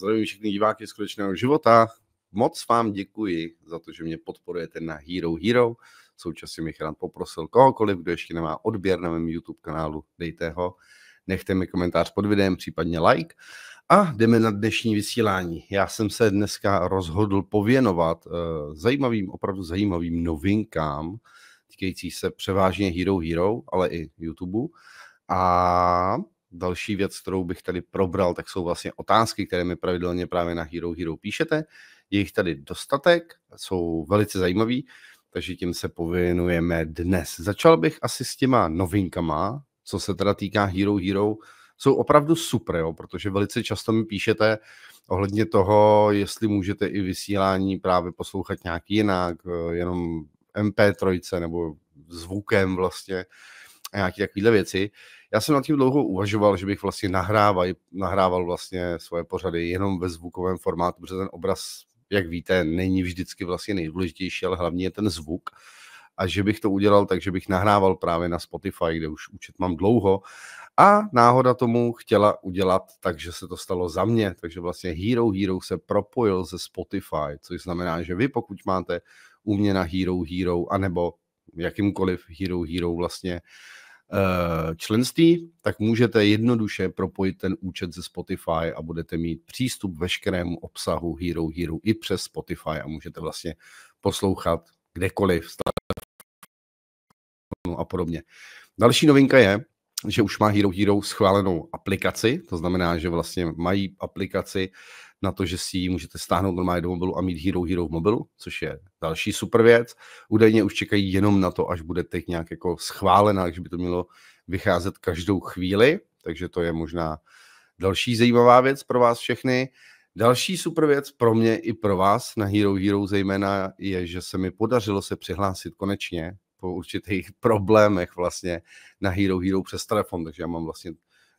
Zdravím všechny diváky skutečného života. Moc vám děkuji za to, že mě podporujete na Hero Hero. Současně bych rád poprosil kohokoliv, kdo ještě nemá odběr na mém YouTube kanálu, dejte ho. Nechte mi komentář pod videem, případně like. A jdeme na dnešní vysílání. Já jsem se dneska rozhodl pověnovat uh, zajímavým, opravdu zajímavým novinkám, týkající se převážně Hero Hero, ale i YouTube. A další věc, kterou bych tady probral, tak jsou vlastně otázky, které mi pravidelně právě na Hero Hero píšete. Je jich tady dostatek, jsou velice zajímavý, takže tím se povinujeme dnes. Začal bych asi s těma novinkama, co se teda týká Hero Hero, jsou opravdu super, jo, protože velice často mi píšete ohledně toho, jestli můžete i vysílání právě poslouchat nějak jinak, eh, jenom MP3 nebo zvukem vlastně a nějaké takovéhle věci já jsem nad tím dlouho uvažoval, že bych vlastně nahrával, nahrával vlastně svoje pořady jenom ve zvukovém formátu, protože ten obraz, jak víte, není vždycky vlastně nejdůležitější, ale hlavně je ten zvuk a že bych to udělal tak, že bych nahrával právě na Spotify, kde už účet mám dlouho a náhoda tomu chtěla udělat, takže se to stalo za mě, takže vlastně Hero Hero se propojil ze Spotify, což znamená, že vy pokud máte u mě na Hero Hero anebo jakýmkoliv Hero Hero vlastně Eh, členství, tak můžete jednoduše propojit ten účet ze Spotify a budete mít přístup veškerému obsahu Hero Hero i přes Spotify a můžete vlastně poslouchat kdekoliv no a podobně. Další novinka je, že už má Hero Hero schválenou aplikaci, to znamená, že vlastně mají aplikaci na to, že si ji můžete stáhnout normálně do mobilu a mít Hero Hero v mobilu, což je další super věc. Údajně už čekají jenom na to, až bude teď nějak jako schválená, že by to mělo vycházet každou chvíli, takže to je možná další zajímavá věc pro vás všechny. Další super věc pro mě i pro vás na Hero Hero zejména je, že se mi podařilo se přihlásit konečně po určitých problémech vlastně na Hero Hero přes telefon, takže já mám vlastně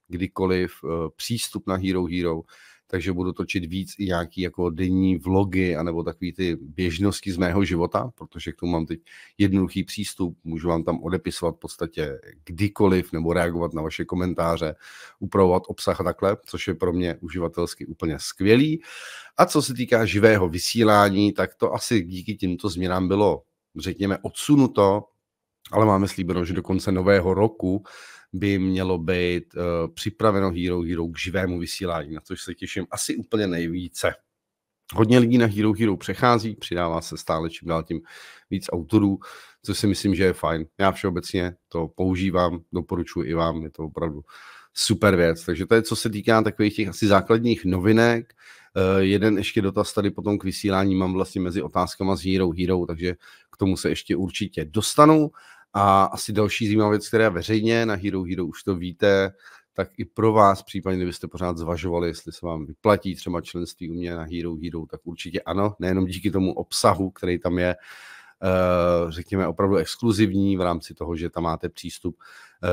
kdykoliv eh, přístup na Hero Hero, takže budu točit víc i nějaký jako denní vlogy anebo takový ty běžnosti z mého života, protože k tomu mám teď jednoduchý přístup, můžu vám tam odepisovat v podstatě kdykoliv nebo reagovat na vaše komentáře, upravovat obsah a takhle, což je pro mě uživatelsky úplně skvělý. A co se týká živého vysílání, tak to asi díky těmto změnám bylo, řekněme, odsunuto ale máme slíbeno, že do konce nového roku by mělo být uh, připraveno Hero Hero k živému vysílání, na což se těším asi úplně nejvíce. Hodně lidí na Hero Hero přechází, přidává se stále čím dál tím víc autorů, což si myslím, že je fajn. Já všeobecně to používám, doporučuji i vám, je to opravdu super věc. Takže to je, co se týká takových těch asi základních novinek. Uh, jeden ještě dotaz tady potom k vysílání mám vlastně mezi otázkama s Hero Hero, takže k tomu se ještě určitě dostanu. A asi další zajímavá věc, která je veřejně, na Hero Hero už to víte, tak i pro vás, případně kdybyste pořád zvažovali, jestli se vám vyplatí třeba členství u mě na Hero Hero, tak určitě ano, nejenom díky tomu obsahu, který tam je, eh, řekněme, opravdu exkluzivní v rámci toho, že tam máte přístup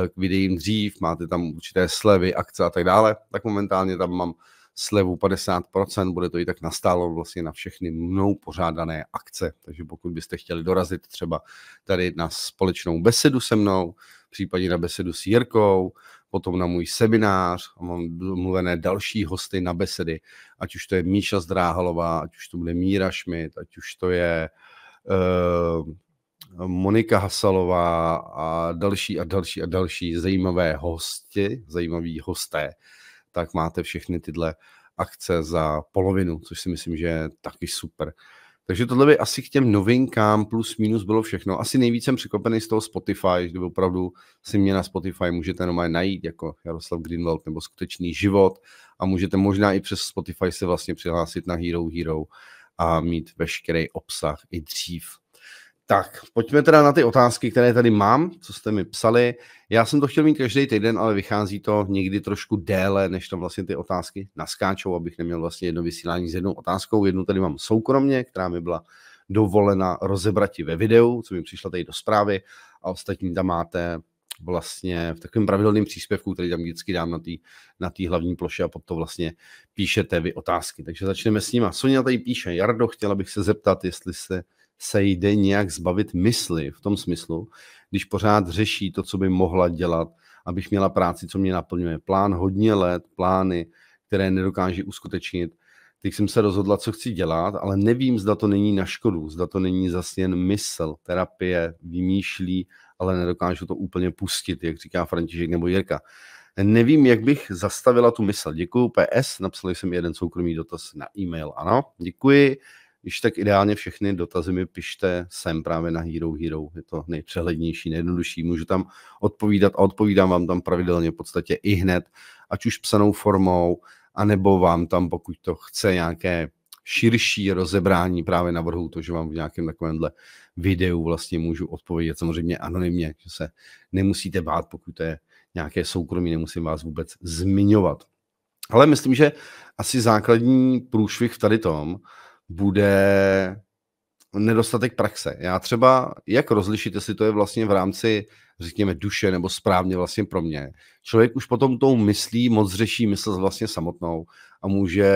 eh, k videím dřív, máte tam určité slevy, akce a tak dále, tak momentálně tam mám slevu 50%, bude to i tak nastálo vlastně na všechny mnou pořádané akce. Takže pokud byste chtěli dorazit třeba tady na společnou besedu se mnou, případně na besedu s Jirkou, potom na můj seminář mám domluvené další hosty na besedy, ať už to je Míša Zdráhalová, ať už to bude Míra Šmit, ať už to je uh, Monika Hasalová a další a další a další zajímavé hosti, zajímaví hosté, tak máte všechny tyhle akce za polovinu, což si myslím, že je taky super. Takže tohle by asi k těm novinkám plus minus bylo všechno. Asi nejvíc jsem překvapený z toho Spotify, kde opravdu si mě na Spotify můžete jenom najít jako Jaroslav Greenwald nebo Skutečný život a můžete možná i přes Spotify se vlastně přihlásit na Hero Hero a mít veškerý obsah i dřív, tak, pojďme teda na ty otázky, které tady mám, co jste mi psali. Já jsem to chtěl mít každý týden, ale vychází to někdy trošku déle, než tam vlastně ty otázky naskáčou, abych neměl vlastně jedno vysílání s jednou otázkou. Jednu tady mám soukromně, která mi byla dovolena rozebrat ve videu, co mi přišla tady do zprávy a ostatní tam máte vlastně v takovém pravidelném příspěvku, který tam vždycky dám na té na hlavní ploše a pod to vlastně píšete vy otázky. Takže začneme s nima. Sonia tady píše, Jardo, chtěla bych se zeptat, jestli se se jde nějak zbavit mysli v tom smyslu, když pořád řeší to, co by mohla dělat, abych měla práci, co mě naplňuje. Plán hodně let, plány, které nedokáží uskutečnit. Teď jsem se rozhodla, co chci dělat, ale nevím, zda to není na škodu, zda to není zase jen mysl, terapie, vymýšlí, ale nedokážu to úplně pustit, jak říká František nebo Jirka. Nevím, jak bych zastavila tu mysl. Děkuji PS, napsali jsem jeden soukromý dotaz na e-mail. Ano, děkuji. Když tak ideálně všechny dotazy mi pište sem právě na Hero Hero, je to nejpřehlednější, nejjednodušší, můžu tam odpovídat a odpovídám vám tam pravidelně v podstatě i hned, ať už psanou formou, anebo vám tam, pokud to chce nějaké širší rozebrání právě navrhu to, že vám v nějakém takovémhle videu vlastně můžu odpovědět samozřejmě anonymně, že se nemusíte bát, pokud to je nějaké soukromí, nemusím vás vůbec zmiňovat. Ale myslím, že asi základní průšvih v tady tom bude nedostatek praxe. Já třeba, jak rozlišit, jestli to je vlastně v rámci, řekněme, duše nebo správně vlastně pro mě. Člověk už potom tou myslí moc řeší mysl vlastně samotnou a může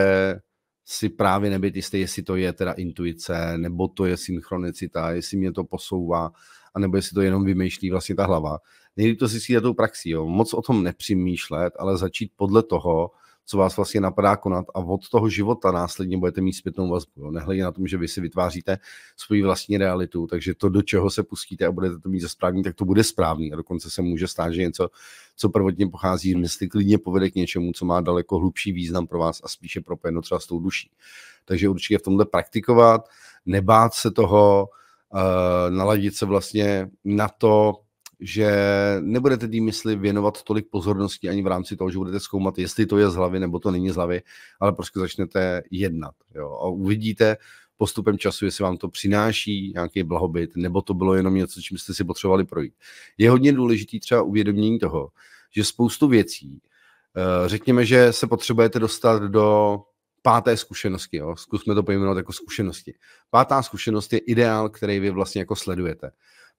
si právě nebyt jistý, jestli to je teda intuice, nebo to je synchronicita, jestli mě to posouvá, anebo jestli to jenom vymýšlí vlastně ta hlava. Nejlíp to zjistit tou praxí, jo. moc o tom nepřemýšlet, ale začít podle toho, co vás vlastně napadá konat a od toho života následně budete mít zpětnou vazbu. Jo. Nehledě na tom, že vy si vytváříte svoji vlastní realitu, takže to, do čeho se pustíte a budete to mít za správný, tak to bude správný. A dokonce se může stát, že něco, co prvotně pochází z mysli, klidně povede k něčemu, co má daleko hlubší význam pro vás a spíše propojeno třeba s tou duší. Takže určitě v tomhle praktikovat, nebát se toho, eh, naladit se vlastně na to, že nebudete tý mysli věnovat tolik pozornosti ani v rámci toho, že budete zkoumat, jestli to je z hlavy nebo to není z hlavy, ale prostě začnete jednat. Jo? A uvidíte postupem času, jestli vám to přináší nějaký blahobyt, nebo to bylo jenom něco, čím jste si potřebovali projít. Je hodně důležitý třeba uvědomění toho, že spoustu věcí, eh, řekněme, že se potřebujete dostat do páté zkušenosti, jo? zkusme to pojmenovat jako zkušenosti. Pátá zkušenost je ideál, který vy vlastně jako sledujete.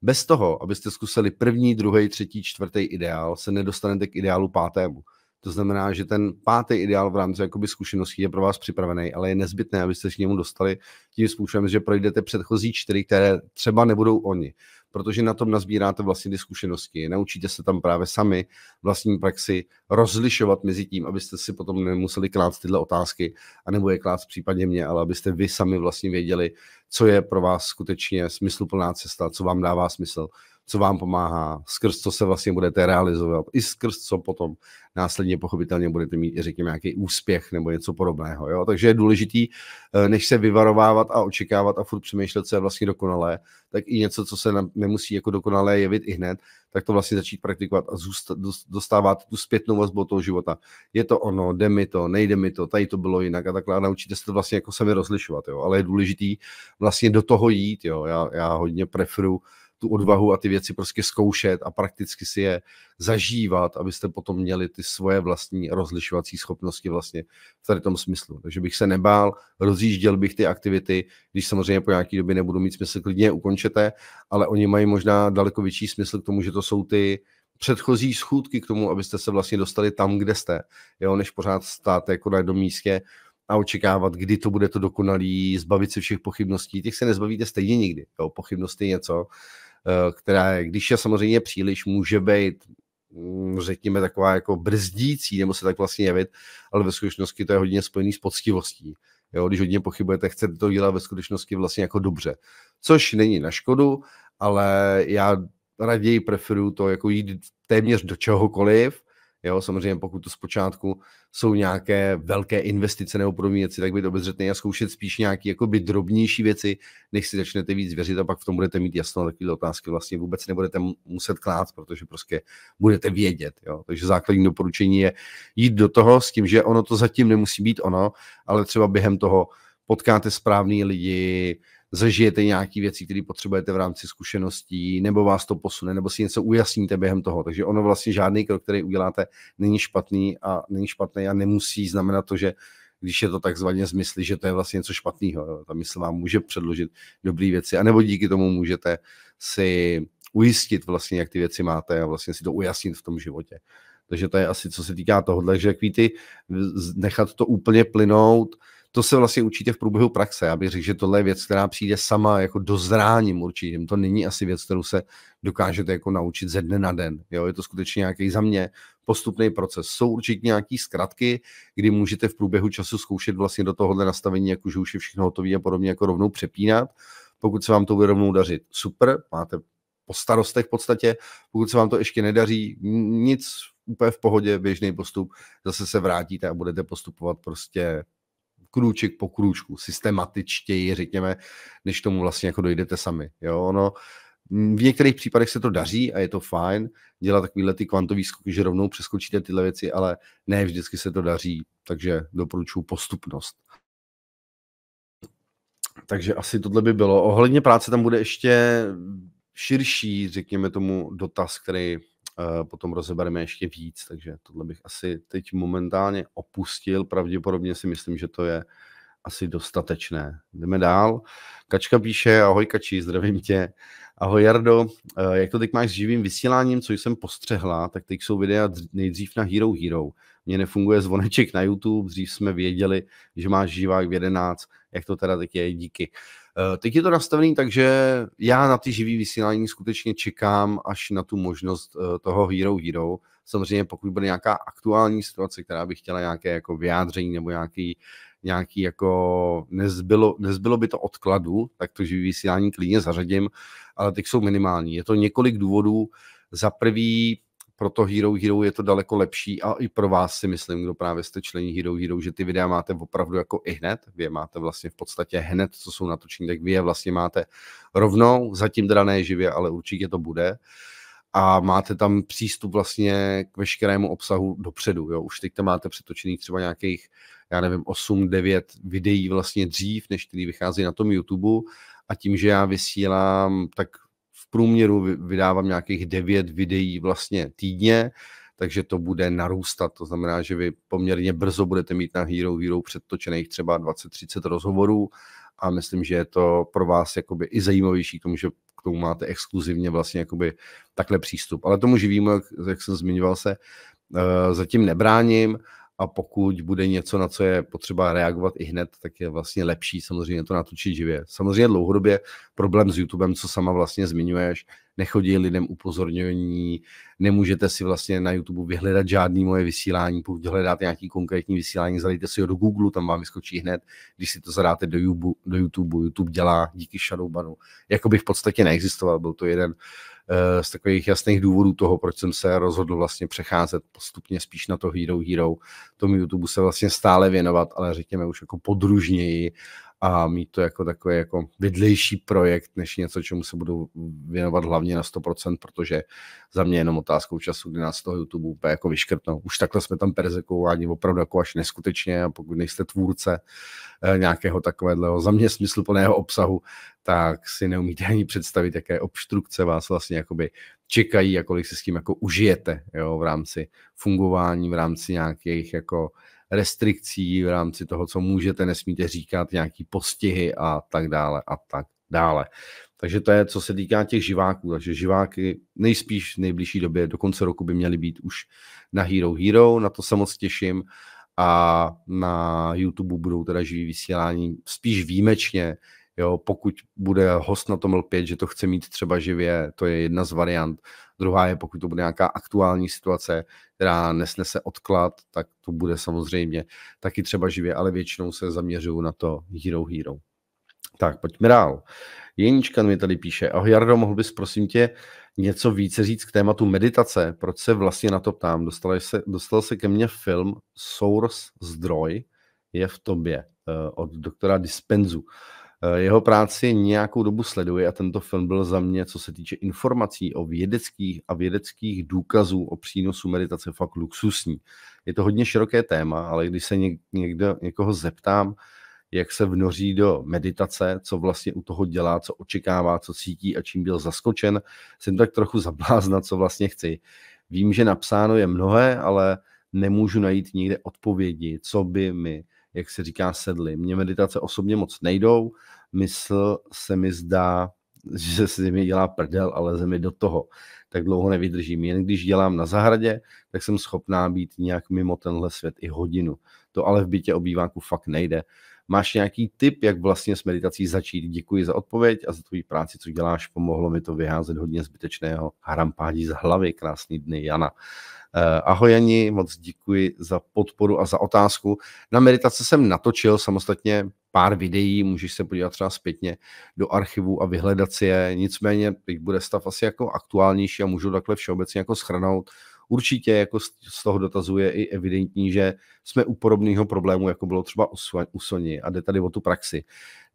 Bez toho, abyste zkusili první, druhý, třetí, čtvrtý ideál, se nedostanete k ideálu pátému. To znamená, že ten pátý ideál v rámci jakoby zkušeností je pro vás připravený, ale je nezbytné, abyste se k němu dostali tím způsobem, že projdete předchozí čtyři, které třeba nebudou oni, protože na tom nazbíráte vlastně ty zkušenosti. Naučíte se tam právě sami vlastní praxi rozlišovat mezi tím, abyste si potom nemuseli klást tyhle otázky, anebo je klást případně mě, ale abyste vy sami vlastně věděli, co je pro vás skutečně smysluplná cesta, co vám dává smysl co vám pomáhá, skrz co se vlastně budete realizovat, i skrz co potom následně pochopitelně budete mít, řekněme, nějaký úspěch nebo něco podobného. Jo? Takže je důležitý, eh, než se vyvarovávat a očekávat a furt přemýšlet, co je vlastně dokonalé, tak i něco, co se nemusí jako dokonalé jevit i hned, tak to vlastně začít praktikovat a dostávat tu zpětnou vazbu toho života. Je to ono, jde mi to, nejde mi to, tady to bylo jinak a takhle. A naučíte se to vlastně jako sami rozlišovat, jo? ale je důležitý vlastně do toho jít. Jo? Já, já hodně preferu tu odvahu a ty věci prostě zkoušet a prakticky si je zažívat, abyste potom měli ty svoje vlastní rozlišovací schopnosti vlastně v tady tom smyslu. Takže bych se nebál, rozjížděl bych ty aktivity, když samozřejmě po nějaké době nebudu mít smysl, klidně je ukončete, ale oni mají možná daleko větší smysl k tomu, že to jsou ty předchozí schůdky k tomu, abyste se vlastně dostali tam, kde jste, jo, než pořád stát jako na jednom místě a očekávat, kdy to bude to dokonalý, zbavit se všech pochybností, těch se nezbavíte stejně nikdy, jo, pochybnosti je něco, Eh, která, když je samozřejmě příliš, může být mm, řekněme, taková jako brzdící, nebo se tak vlastně jevit, ale ve skutečnosti to je hodně spojený s poctivostí. Jo, když hodně pochybujete, chcete to dělat ve skutečnosti vlastně jako dobře. Což není na škodu, ale já raději preferuju to jako jít téměř do čehokoliv, Jo, samozřejmě pokud to zpočátku jsou nějaké velké investice nebo podobné věci, tak být obezřetný a zkoušet spíš nějaké jakoby drobnější věci, než si začnete víc věřit a pak v tom budete mít jasno, takové otázky vlastně vůbec nebudete muset klát, protože prostě budete vědět. Jo. Takže základní doporučení je jít do toho s tím, že ono to zatím nemusí být ono, ale třeba během toho potkáte správný lidi, zažijete nějaké věci, které potřebujete v rámci zkušeností, nebo vás to posune, nebo si něco ujasníte během toho. Takže ono vlastně žádný krok, který uděláte, není špatný a není špatný a nemusí znamenat to, že když je to takzvaně zmysl, že to je vlastně něco špatného. Ta mysl vám může předložit dobré věci, anebo díky tomu můžete si ujistit vlastně, jak ty věci máte a vlastně si to ujasnit v tom životě. Takže to je asi, co se týká tohohle, že jak nechat to úplně plynout, to se vlastně určitě v průběhu praxe. Já bych řekl, že tohle je věc, která přijde sama jako dozráním určitě. To není asi věc, kterou se dokážete jako naučit ze dne na den. Jo? Je to skutečně nějaký za mě postupný proces. Jsou určitě nějaké zkratky, kdy můžete v průběhu času zkoušet vlastně do tohohle nastavení, jako že už je všechno hotové a podobně, jako rovnou přepínat. Pokud se vám to bude rovnou dařit, super, máte po starostech v podstatě. Pokud se vám to ještě nedaří, nic, úplně v pohodě, běžný postup, zase se vrátíte a budete postupovat prostě krůček po krůčku, systematičtěji, řekněme, než tomu vlastně jako dojdete sami. Jo, ono, v některých případech se to daří a je to fajn dělat takovýhle ty kvantový skoky, že rovnou přeskočíte tyhle věci, ale ne vždycky se to daří, takže doporučuji postupnost. Takže asi tohle by bylo. Ohledně práce tam bude ještě širší, řekněme tomu, dotaz, který Eh, potom rozebereme ještě víc, takže tohle bych asi teď momentálně opustil, pravděpodobně si myslím, že to je asi dostatečné. Jdeme dál. Kačka píše, ahoj Kači, zdravím tě. Ahoj Jardo, eh, jak to teď máš s živým vysíláním, co jsem postřehla, tak teď jsou videa nejdřív na Hero Hero. Mně nefunguje zvoneček na YouTube, dřív jsme věděli, že máš živák v 11, jak to teda teď je, díky. Uh, Eh, teď je to nastavený takže já na ty živý vysílání skutečně čekám až na tu možnost eh, toho Hero Hero. Samozřejmě pokud bude nějaká aktuální situace, která by chtěla nějaké jako vyjádření nebo nějaký, nějaký jako nezbylo, nezbylo by to odkladu, tak to živý vysílání klidně zařadím, ale teď jsou minimální. Je to několik důvodů. Za prvý pro to Hero Hero je to daleko lepší a i pro vás si myslím, kdo právě jste členi Hero Hero, že ty videa máte opravdu jako i hned, vy je máte vlastně v podstatě hned, co jsou natočení, tak vy je vlastně máte rovnou, zatím teda ne živě, ale určitě to bude a máte tam přístup vlastně k veškerému obsahu dopředu. Jo? Už teď tam máte přetočených třeba nějakých, já nevím, 8, 9 videí vlastně dřív, než který vychází na tom YouTube. A tím, že já vysílám, tak průměru vydávám nějakých 9 videí vlastně týdně, takže to bude narůstat. To znamená, že vy poměrně brzo budete mít na Hero Hero předtočených třeba 20-30 rozhovorů a myslím, že je to pro vás jakoby i zajímavější k tomu, že k tomu máte exkluzivně vlastně jakoby takhle přístup. Ale tomu živíme, jak, jak jsem zmiňoval se, eh, zatím nebráním a pokud bude něco, na co je potřeba reagovat i hned, tak je vlastně lepší samozřejmě to natočit živě. Samozřejmě dlouhodobě problém s YouTubem, co sama vlastně zmiňuješ, nechodí lidem upozornění, nemůžete si vlastně na YouTube vyhledat žádný moje vysílání, pokud hledáte nějaký konkrétní vysílání, zadejte si ho do Google, tam vám vyskočí hned, když si to zadáte do YouTube, do YouTube, YouTube dělá díky Shadowbanu. Jakoby v podstatě neexistoval, byl to jeden uh, Eh, z takových jasných důvodů toho, proč jsem se rozhodl vlastně přecházet postupně spíš na to Hero Hero, tomu YouTube se vlastně stále věnovat, ale řekněme už jako podružněji a mít to jako takový jako vidlejší projekt, než něco, čemu se budu věnovat hlavně na 100%, protože za mě jenom otázkou času, kdy nás z toho YouTube úplně jako vyškrtnou. Už takhle jsme tam perzekováni opravdu jako až neskutečně a pokud nejste tvůrce eh, nějakého takového za mě smysluplného obsahu, tak si neumíte ani představit, jaké obstrukce vás vlastně jakoby čekají a kolik si s tím jako užijete jo, v rámci fungování, v rámci nějakých jako restrikcí v rámci toho, co můžete, nesmíte říkat, nějaký postihy a tak dále a tak dále. Takže to je, co se týká těch živáků. Takže živáky nejspíš v nejbližší době, do konce roku by měly být už na Hero Hero, na to se moc těším. A na YouTube budou teda živý vysílání spíš výjimečně, Jo, pokud bude host na tom lpět, že to chce mít třeba živě, to je jedna z variant. Druhá je, pokud to bude nějaká aktuální situace, která nesnese odklad, tak to bude samozřejmě taky třeba živě, ale většinou se zaměřuju na to Hero Hero. Tak, pojďme dál. Jenička mi tady píše, ahoj Jardo, mohl bys prosím tě něco více říct k tématu meditace? Proč se vlastně na to ptám? Dostal se, dostal se ke mně film Source Zdroj je v tobě eh, od doktora Dispenzu. Eh, jeho práci nějakou dobu sleduji a tento film byl za mě, co se týče informací o vědeckých a vědeckých důkazů o přínosu meditace, fakt luxusní. Je to hodně široké téma, ale když se někdo, někoho zeptám, jak se vnoří do meditace, co vlastně u toho dělá, co očekává, co cítí a čím byl zaskočen, jsem tak trochu zablázna, co vlastně chci. Vím, že napsáno je mnohé, ale nemůžu najít nikde odpovědi, co by mi jak se říká, sedli. Mně meditace osobně moc nejdou, mysl se mi zdá, že se mi dělá prdel ale ze mi do toho. Tak dlouho nevydržím. Jen když dělám na zahradě, tak jsem schopná být nějak mimo tenhle svět i hodinu. To ale v bytě obýváku fakt nejde. Máš nějaký tip, jak vlastně s meditací začít? Děkuji za odpověď a za tvoji práci, co děláš. Pomohlo mi to vyházet hodně zbytečného harampádí z hlavy. Krásný dny, Jana. Eh, ahoj Jani, moc děkuji za podporu a za otázku. Na meditace jsem natočil samostatně pár videí, můžeš se podívat třeba zpětně do archivu a vyhledat si je. Nicméně teď bude stav asi jako aktuálnější a můžu takhle všeobecně jako schrnout Určitě jako z toho dotazu je i evidentní, že jsme u podobného problému, jako bylo třeba u Sony a jde tady o tu praxi.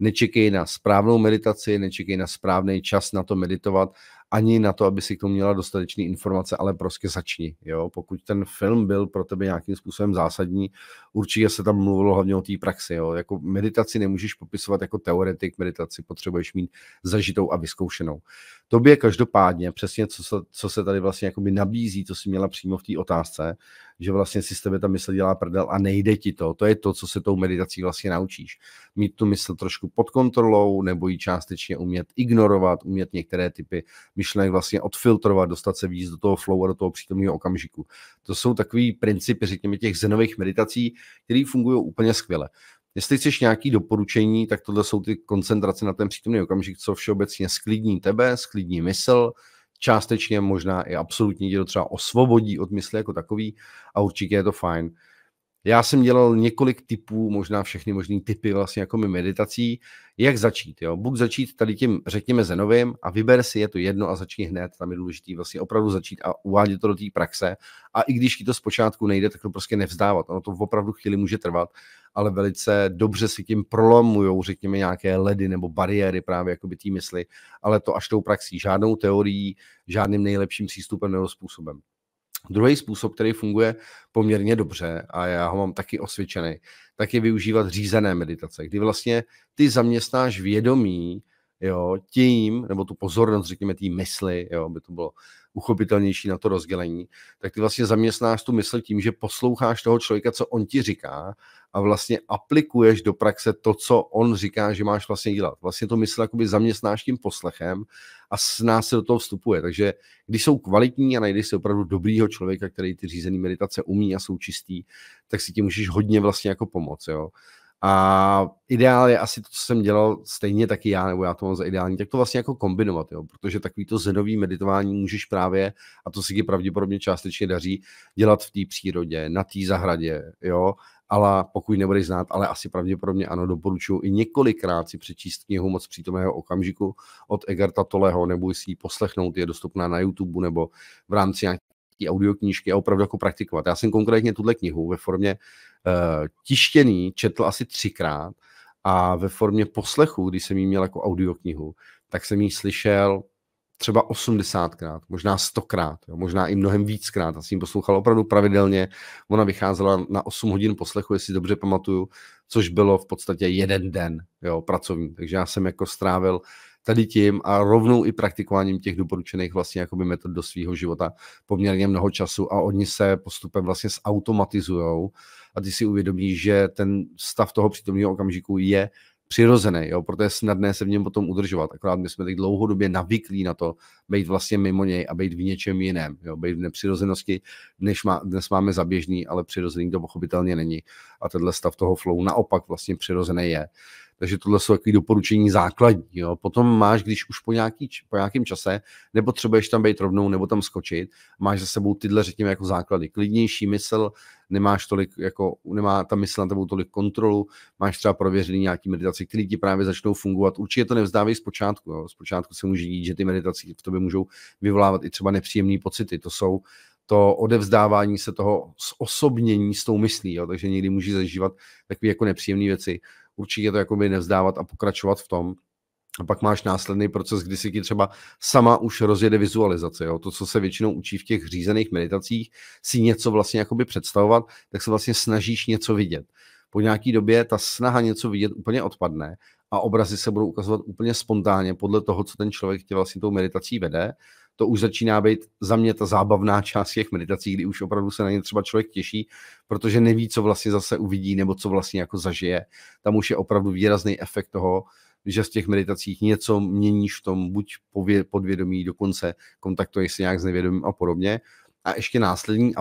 Nečekej na správnou meditaci, nečekej na správný čas na to meditovat ani na to, aby si k tomu měla dostatečné informace, ale prostě začni. Jo? Pokud ten film byl pro tebe nějakým způsobem zásadní, určitě se tam mluvilo hlavně o té praxi. Jo? Jako meditaci nemůžeš popisovat jako teoretik, meditaci potřebuješ mít zažitou a vyzkoušenou. Tobě každopádně přesně, co se, co se tady vlastně nabízí, to si měla přímo v té otázce, že vlastně si s tebe ta mysl dělá prdel a nejde ti to. To je to, co se tou meditací vlastně naučíš. Mít tu mysl trošku pod kontrolou nebo ji částečně umět ignorovat, umět některé typy myšlenek vlastně odfiltrovat, dostat se víc do toho flow a do toho přítomného okamžiku. To jsou takový principy, řekněme, těch zenových meditací, které fungují úplně skvěle. Jestli chceš nějaké doporučení, tak tohle jsou ty koncentrace na ten přítomný okamžik, co všeobecně sklidní tebe, sklidní mysl, částečně možná i absolutní to třeba osvobodí od mysli jako takový a určitě je to fajn. Já jsem dělal několik typů, možná všechny možný typy vlastně jako mi meditací, jak začít. Jo? buď začít tady tím, řekněme, zenovým a vyber si, je to jedno a začni hned. Tam je důležité vlastně opravdu začít a uvádět to do té praxe. A i když ti to zpočátku nejde, tak to prostě nevzdávat. Ono to opravdu chvíli může trvat, ale velice dobře si tím prolomují, řekněme, nějaké ledy nebo bariéry právě jako by té mysli, ale to až tou praxí, žádnou teorií, žádným nejlepším přístupem nebo způsobem. Druhý způsob, který funguje poměrně dobře a já ho mám taky osvědčený, tak je využívat řízené meditace, kdy vlastně ty zaměstnáš vědomí jo, tím, nebo tu pozornost, řekněme, té mysli, jo, by to bylo uchopitelnější na to rozdělení, tak ty vlastně zaměstnáš tu mysl tím, že posloucháš toho člověka, co on ti říká a vlastně aplikuješ do praxe to, co on říká, že máš vlastně dělat. Vlastně to mysl jakoby zaměstnáš tím poslechem a s nás se do toho vstupuje. Takže když jsou kvalitní a najdeš si opravdu dobrýho člověka, který ty řízený meditace umí a jsou čistý, tak si tím můžeš hodně vlastně jako pomoct. Jo? A ideál je asi to, co jsem dělal stejně taky já, nebo já to mám za ideální, tak to vlastně jako kombinovat, jo? protože takový to zenový meditování můžeš právě, a to si ti pravděpodobně částečně daří, dělat v té přírodě, na té zahradě, jo, ale pokud nebudeš znát, ale asi pravděpodobně ano, doporučuji i několikrát si přečíst knihu Moc přítomného okamžiku od Egarta Toleho, nebo si ji poslechnout, je dostupná na YouTube nebo v rámci nějaké té audioknížky a opravdu jako praktikovat. Já jsem konkrétně tuhle knihu ve formě uh, tištěný četl asi třikrát a ve formě poslechu, když jsem ji měl jako audioknihu, tak jsem ji slyšel třeba 80krát, možná 100krát, jo, možná i mnohem víckrát. Já jsem ji poslouchal opravdu pravidelně. Ona vycházela na 8 hodin poslechu, jestli dobře pamatuju, což bylo v podstatě jeden den jo, pracovní. Takže já jsem jako strávil tady tím a rovnou i praktikováním těch doporučených vlastně jakoby metod do svého života poměrně mnoho času a oni se postupem vlastně zautomatizujou a ty si uvědomíš, že ten stav toho přítomného okamžiku je přirozený, jo, proto je snadné se v něm potom udržovat. Akorát my jsme teď dlouhodobě navyklí na to, být vlastně mimo něj a být v něčem jiném, jo, být v nepřirozenosti, než má, dnes máme zaběžný, ale přirozený to pochopitelně není. A tenhle stav toho flow naopak vlastně přirozený je. Takže tohle jsou takové doporučení základní. Jo. Potom máš, když už po, nějaký, po nějakém čase nepotřebuješ tam být rovnou nebo tam skočit, máš za sebou tyhle, řekněme, jako základy. Klidnější mysl, nemáš tolik, jako, nemá ta mysl na tebou tolik kontrolu, máš třeba prověřený nějaký meditace, které ti právě začnou fungovat. Určitě to nevzdávej zpočátku. Jo. Zpočátku se může dít, že ty meditace v tobě můžou vyvolávat i třeba nepříjemné pocity. To jsou to odevzdávání se toho osobnění s tou myslí, jo. takže někdy můžeš zažívat takové jako nepříjemné věci určitě to jakoby nevzdávat a pokračovat v tom. A pak máš následný proces, kdy si ti třeba sama už rozjede vizualizace. Jo? To, co se většinou učí v těch řízených meditacích, si něco vlastně jakoby představovat, tak se vlastně snažíš něco vidět. Po nějaký době ta snaha něco vidět úplně odpadne a obrazy se budou ukazovat úplně spontánně podle toho, co ten člověk tě vlastně tou meditací vede to už začíná být za mě ta zábavná část těch meditací, kdy už opravdu se na ně třeba člověk těší, protože neví, co vlastně zase uvidí nebo co vlastně jako zažije. Tam už je opravdu výrazný efekt toho, že z těch meditacích něco měníš v tom, buď podvědomí, dokonce kontaktuješ se nějak s nevědomím a podobně a ještě následní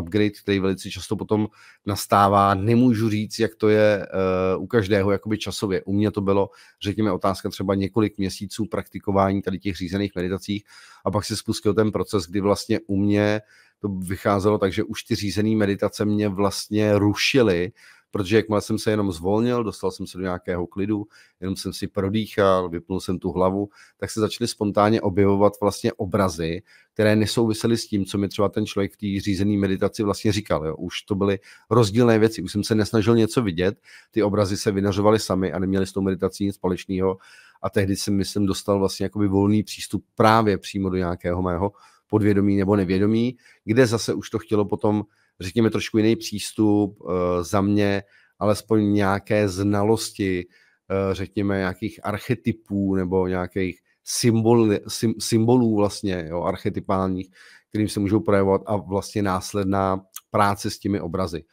upgrade, který velice často potom nastává. Nemůžu říct, jak to je eh, u každého jakoby časově. U mě to bylo, řekněme, otázka třeba několik měsíců praktikování tady těch řízených meditacích a pak se spustil ten proces, kdy vlastně u mě to vycházelo tak, že už ty řízené meditace mě vlastně rušily protože jakmile jsem se jenom zvolnil, dostal jsem se do nějakého klidu, jenom jsem si prodýchal, vypnul jsem tu hlavu, tak se začaly spontánně objevovat vlastně obrazy, které nesouvisely s tím, co mi třeba ten člověk v té řízené meditaci vlastně říkal. Jo. Už to byly rozdílné věci, už jsem se nesnažil něco vidět, ty obrazy se vynařovaly sami a neměly s tou meditací nic společného a tehdy jsem, myslím, dostal vlastně jakoby volný přístup právě přímo do nějakého mého podvědomí nebo nevědomí, kde zase už to chtělo potom řekněme, trošku jiný přístup eh, za mě, alespoň nějaké znalosti, eh, řekněme, nějakých archetypů nebo nějakých symbol, sym, symbolů vlastně, jo, archetypálních, kterým se můžou projevovat a vlastně následná práce s těmi obrazy.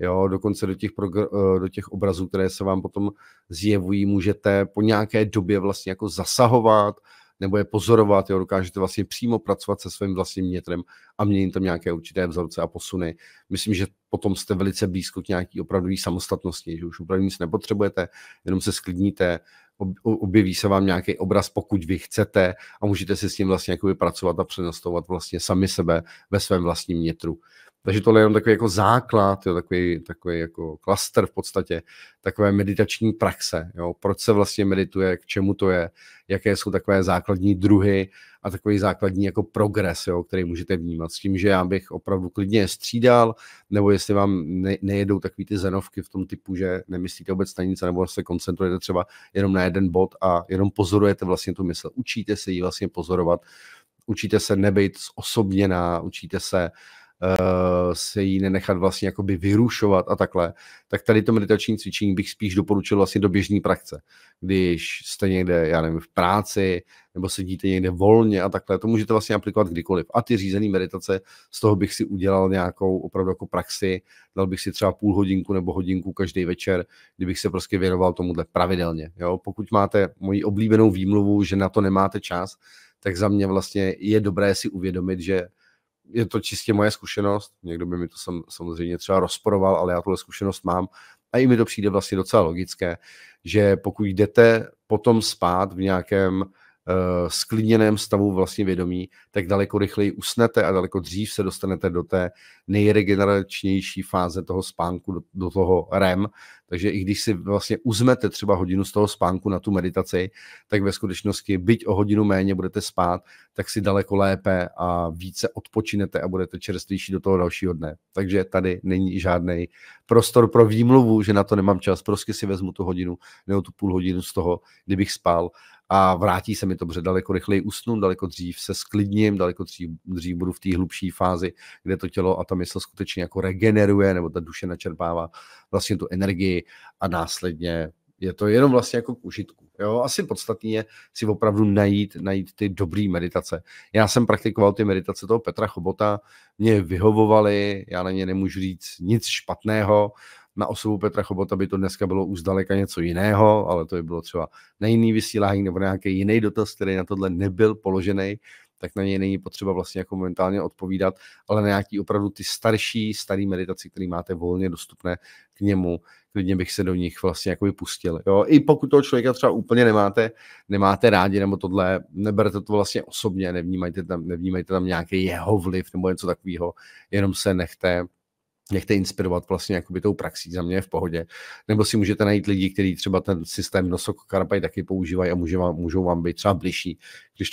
Jo, dokonce do těch, progr- eh, do těch obrazů, které se vám potom zjevují, můžete po nějaké době vlastně jako zasahovat, nebo je pozorovat, jo, dokážete vlastně přímo pracovat se svým vlastním nětrem a měnit tam nějaké určité vzorce a posuny. Myslím, že potom jste velice blízko k nějaký opravdu samostatnosti, že už opravdu nic nepotřebujete, jenom se sklidníte, objeví se vám nějaký obraz, pokud vy chcete a můžete si s tím vlastně jakoby pracovat a přenastovat vlastně sami sebe ve svém vlastním nitru. Takže tohle je jenom takový jako základ, jo, takový, takový jako klaster v podstatě, takové meditační praxe, jo, proč se vlastně medituje, k čemu to je, jaké jsou takové základní druhy a takový základní jako progres, jo, který můžete vnímat s tím, že já bych opravdu klidně střídal, nebo jestli vám ne, nejedou takový ty zenovky v tom typu, že nemyslíte vůbec na nic, nebo se koncentrujete třeba jenom na jeden bod a jenom pozorujete vlastně tu mysl, učíte se ji vlastně pozorovat, učíte se nebejt osobněná, učíte se uh, Eh, se jí nenechat vlastně jakoby vyrušovat a takhle, tak tady to meditační cvičení bych spíš doporučil vlastně do běžné praxe. Když jste někde, já nevím, v práci, nebo sedíte někde volně a takhle, to můžete vlastně aplikovat kdykoliv. A ty řízené meditace, z toho bych si udělal nějakou opravdu jako praxi, dal bych si třeba půl hodinku nebo hodinku každý večer, kdybych se prostě věnoval tomuhle pravidelně. Jo? Pokud máte moji oblíbenou výmluvu, že na to nemáte čas, tak za mě vlastně je dobré si uvědomit, že je to čistě moje zkušenost, někdo by mi to sam, samozřejmě třeba rozporoval, ale já tuhle zkušenost mám a i mi to přijde vlastně docela logické, že pokud jdete potom spát v nějakém skliněném stavu vlastně vědomí, tak daleko rychleji usnete a daleko dřív se dostanete do té nejregeneračnější fáze toho spánku, do, do toho REM. Takže i když si vlastně uzmete třeba hodinu z toho spánku na tu meditaci, tak ve skutečnosti, byť o hodinu méně budete spát, tak si daleko lépe a více odpočinete a budete čerstvější do toho dalšího dne. Takže tady není žádný prostor pro výmluvu, že na to nemám čas, prostě si vezmu tu hodinu nebo tu půl hodinu z toho, kdybych spal a vrátí se mi to, protože daleko rychleji usnu, daleko dřív se sklidním, daleko dřív, dřív budu v té hlubší fázi, kde to tělo a ta mysl skutečně jako regeneruje nebo ta duše načerpává vlastně tu energii a následně je to jenom vlastně jako k užitku. Jo? Asi podstatný je si opravdu najít, najít ty dobré meditace. Já jsem praktikoval ty meditace toho Petra Chobota, mě vyhovovaly, já na ně nemůžu říct nic špatného, na osobu Petra Chobota by to dneska bylo už zdaleka něco jiného, ale to by bylo třeba na jiný vysílání nebo nějaký jiný dotaz, který na tohle nebyl položený, tak na něj není potřeba vlastně jako momentálně odpovídat, ale na nějaký opravdu ty starší, starý meditaci, který máte volně dostupné k němu, klidně bych se do nich vlastně jako vypustil, Jo? I pokud toho člověka třeba úplně nemáte, nemáte rádi nebo tohle, neberte to vlastně osobně, nevnímajte tam, nevnímajte tam nějaký jeho vliv nebo něco takového, jenom se nechte nechte inspirovat vlastně jakoby tou praxí, za mě je v pohodě. Nebo si můžete najít lidi, kteří třeba ten systém karpaj taky používají a může vám, můžou vám být třeba bližší.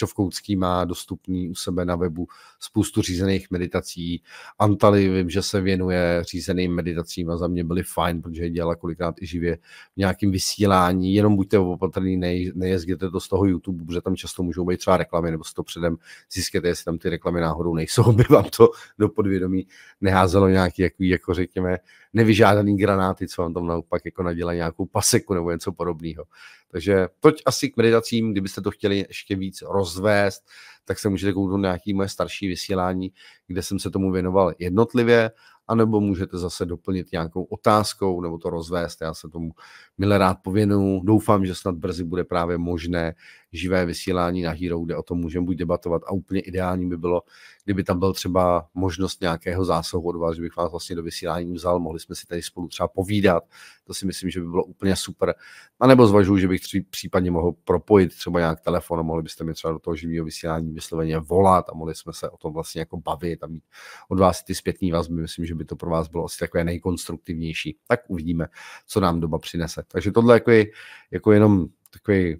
v Koucký má dostupný u sebe na webu spoustu řízených meditací. Antali vím, že se věnuje řízeným meditacím a za mě byly fajn, protože je dělala kolikrát i živě v nějakým vysílání. Jenom buďte opatrný, nejezděte to z toho YouTube, protože tam často můžou být třeba reklamy, nebo si to předem zjistěte, jestli tam ty reklamy náhodou nejsou, aby vám to do podvědomí neházelo nějaký jaký takový, jako řekněme, nevyžádaný granáty, co vám tam naopak jako nadělá nějakou paseku nebo něco podobného. Takže toť asi k meditacím, kdybyste to chtěli ještě víc rozvést, tak se můžete kouknout nějaké moje starší vysílání, kde jsem se tomu věnoval jednotlivě, anebo můžete zase doplnit nějakou otázkou nebo to rozvést. Já se tomu milé rád pověnuju. Doufám, že snad brzy bude právě možné živé vysílání na Hero, kde o tom můžeme buď debatovat a úplně ideální by bylo, kdyby tam byl třeba možnost nějakého zásahu od vás, že bych vás vlastně do vysílání vzal, mohli jsme si tady spolu třeba povídat, to si myslím, že by bylo úplně super. A nebo zvažuji, že bych tři, případně mohl propojit třeba nějak telefon, a mohli byste mi třeba do toho živého vysílání vysloveně volat a mohli jsme se o tom vlastně jako bavit a mít od vás ty zpětné vazby, myslím, že by to pro vás bylo asi takové nejkonstruktivnější. Tak uvidíme, co nám doba přinese. Takže tohle jako je jako jenom takový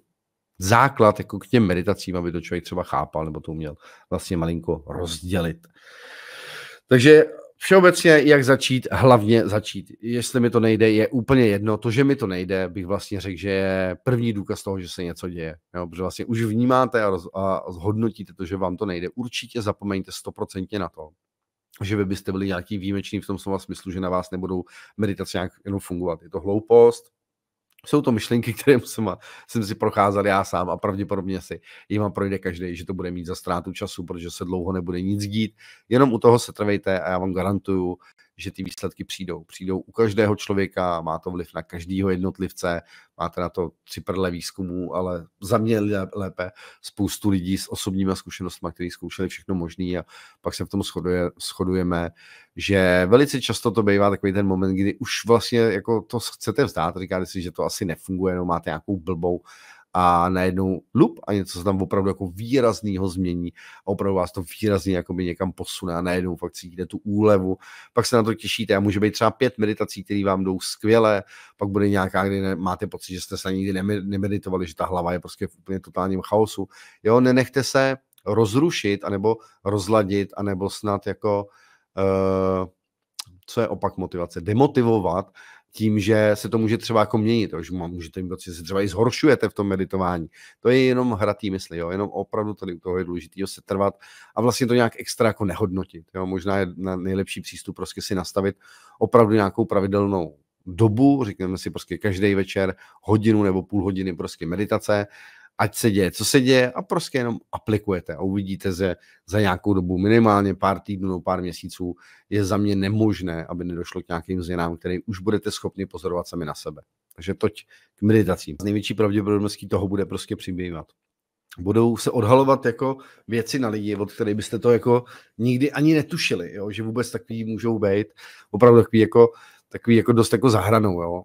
základ jako k těm meditacím, aby to člověk třeba chápal nebo to uměl vlastně malinko rozdělit. Takže všeobecně, jak začít, hlavně začít. Jestli mi to nejde, je úplně jedno. To, že mi to nejde, bych vlastně řekl, že je první důkaz toho, že se něco děje. Jo? Protože vlastně už vnímáte a, roz, a zhodnotíte to, že vám to nejde. Určitě zapomeňte stoprocentně na to, že vy byste byli nějaký výjimečný v tom slova smyslu, že na vás nebudou meditace nějak jenom fungovat. Je to hloupost, jsou to myšlenky, které jsem, jsem si procházel já sám a pravděpodobně si jima projde každý, že to bude mít za ztrátu času, protože se dlouho nebude nic dít. Jenom u toho se trvejte a já vám garantuju, že ty výsledky přijdou. Přijdou u každého člověka, má to vliv na každého jednotlivce, máte na to tři prdle výzkumů, ale za mě lépe spoustu lidí s osobními zkušenostmi, kteří zkoušeli všechno možné a pak se v tom shoduje, shodujeme, že velice často to bývá takový ten moment, kdy už vlastně jako to chcete vzdát, říkáte si, že to asi nefunguje, no máte nějakou blbou a najednou lup a něco se tam opravdu jako výrazného změní a opravdu vás to výrazně jako by někam posune a najednou fakt cítíte tu úlevu, pak se na to těšíte a může být třeba pět meditací, které vám jdou skvěle, pak bude nějaká, kdy ne, máte pocit, že jste se nikdy nemeditovali, že ta hlava je prostě v úplně totálním chaosu. Jo, nenechte se rozrušit, anebo rozladit, anebo snad jako uh, co je opak motivace, demotivovat tím, že se to může třeba jako měnit, že můžete mít pocit, prostě- že se třeba i zhoršujete v tom meditování. To je jenom hratý mysl, jo, jenom opravdu tady u toho je důležitý se trvat a vlastně to nějak extra jako nehodnotit. Jo. Možná je na nejlepší přístup prostě si nastavit opravdu nějakou pravidelnou dobu, řekněme si prostě každý večer hodinu nebo půl hodiny prostě meditace, ať se děje, co se děje a prostě jenom aplikujete a uvidíte, že za nějakou dobu, minimálně pár týdnů nebo pár měsíců, je za mě nemožné, aby nedošlo k nějakým změnám, které už budete schopni pozorovat sami na sebe. Takže toť k meditacím. Z největší pravděpodobností toho bude prostě přibývat. Budou se odhalovat jako věci na lidi, od kterých byste to jako nikdy ani netušili, jo? že vůbec takový můžou být. Opravdu takový jako uh, takový jako dost jako zahranou, jo.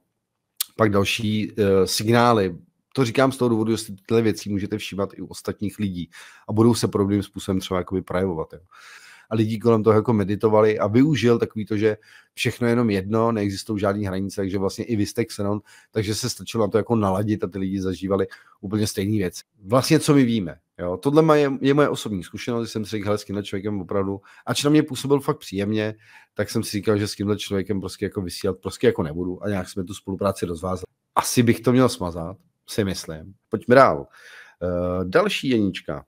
Pak další uh, signály, to říkám z toho důvodu, jestli tyhle věci můžete všímat i u ostatních lidí a budou se podobným způsobem třeba jakoby projevovat. Jo. A lidi kolem toho jako meditovali a využil takový to, že všechno je jenom jedno, neexistují žádné hranice, takže vlastně i vy jste xenon, takže se stačilo na to jako naladit a ty lidi zažívali úplně stejné věci. Vlastně co my víme? Jo, tohle je, je moje osobní zkušenost, jsem si říkal, s tímhle člověkem opravdu, ač na mě působil fakt příjemně, tak jsem si říkal, že s tímhle člověkem prostě jako vysílat prostě jako nebudu a nějak jsme tu spolupráci rozvázali. Asi bych to měl smazat, si myslím. Pojďme dál. Uh, další Jenička.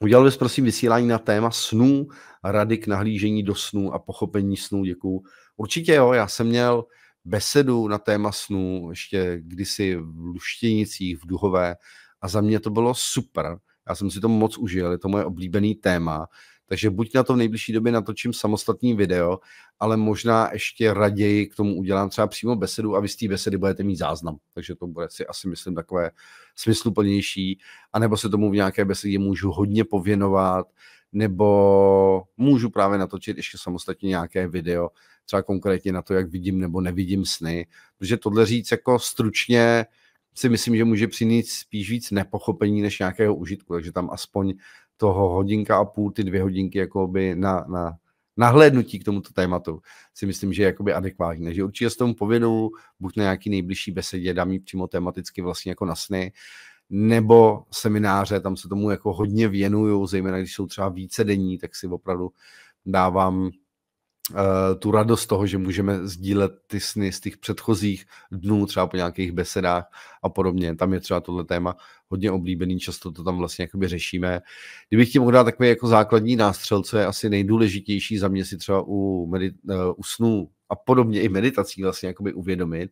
Udělal bys prosím vysílání na téma snů, rady k nahlížení do snů a pochopení snů, děkuju. Určitě jo, já jsem měl besedu na téma snů ještě kdysi v Luštěnicích, v Duhové a za mě to bylo super já jsem si to moc užil, je to moje oblíbený téma, takže buď na to v nejbližší době natočím samostatný video, ale možná ještě raději k tomu udělám třeba přímo besedu a vy z té besedy budete mít záznam. Takže to bude si asi, myslím, takové smysluplnější. A nebo se tomu v nějaké besedě můžu hodně pověnovat, nebo můžu právě natočit ještě samostatně nějaké video, třeba konkrétně na to, jak vidím nebo nevidím sny. Protože tohle říct jako stručně, si myslím, že může přinést spíš víc nepochopení než nějakého užitku, takže tam aspoň toho hodinka a půl, ty dvě hodinky jakoby na, na nahlédnutí k tomuto tématu si myslím, že je jakoby adekvátní. Takže určitě s tomu povědu, buď na nějaký nejbližší besedě, dám ji přímo tematicky vlastně jako na sny, nebo semináře, tam se tomu jako hodně věnuju, zejména když jsou třeba více denní, tak si opravdu dávám Eh, tu radost toho, že můžeme sdílet ty sny z těch předchozích dnů, třeba po nějakých besedách a podobně. Tam je třeba tohle téma hodně oblíbený, často to tam vlastně jakoby řešíme. Kdybych ti mohl dát takový jako základní nástřel, co je asi nejdůležitější za mě si třeba u, medit- eh, u snů a podobně i meditací vlastně jakoby uvědomit,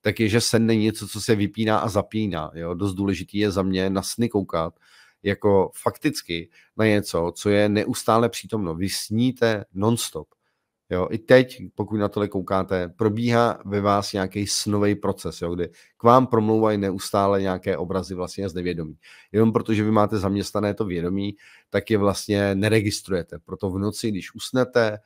tak je, že sen není něco, co se vypíná a zapíná. Jo? Dost důležitý je za mě na sny koukat, jako fakticky na něco, co je neustále přítomno. Vy sníte nonstop Jo, I teď, pokud na tohle koukáte, probíhá ve vás nějaký snový proces, jo, kdy k vám promlouvají neustále nějaké obrazy vlastně z nevědomí. Jenom protože vy máte zaměstnané to vědomí, tak je vlastně neregistrujete. Proto v noci, když usnete,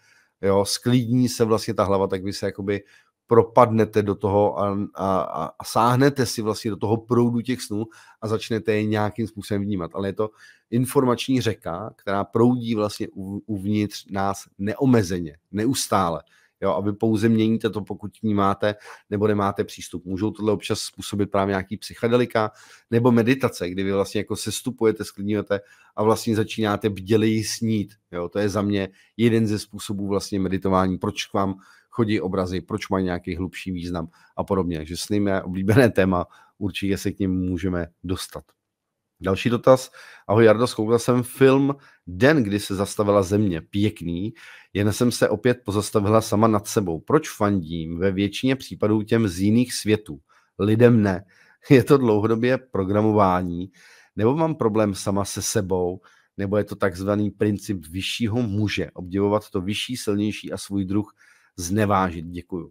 jo, sklídní se vlastně ta hlava, tak vy se jakoby propadnete do toho a, a, a sáhnete si vlastně do toho proudu těch snů a začnete je nějakým způsobem vnímat. Ale je to informační řeka, která proudí vlastně uvnitř nás neomezeně, neustále. Jo, a vy pouze měníte to, pokud ní máte, nebo nemáte přístup. Můžou tohle občas způsobit právě nějaký psychedelika nebo meditace, kdy vy vlastně jako sestupujete, sklidňujete a vlastně začínáte bděleji snít. Jo, to je za mě jeden ze způsobů vlastně meditování, proč k vám chodí obrazy, proč mají nějaký hlubší význam a podobně. Takže s nimi je oblíbené téma, určitě se k něm můžeme dostat. Další dotaz. Ahoj Jardo, zkoukal jsem film Den, kdy se zastavila země. Pěkný. Jen jsem se opět pozastavila sama nad sebou. Proč fandím ve většině případů těm z jiných světů? Lidem ne. Je to dlouhodobě programování? Nebo mám problém sama se sebou? Nebo je to takzvaný princip vyššího muže? Obdivovat to vyšší, silnější a svůj druh znevážit. Děkuju.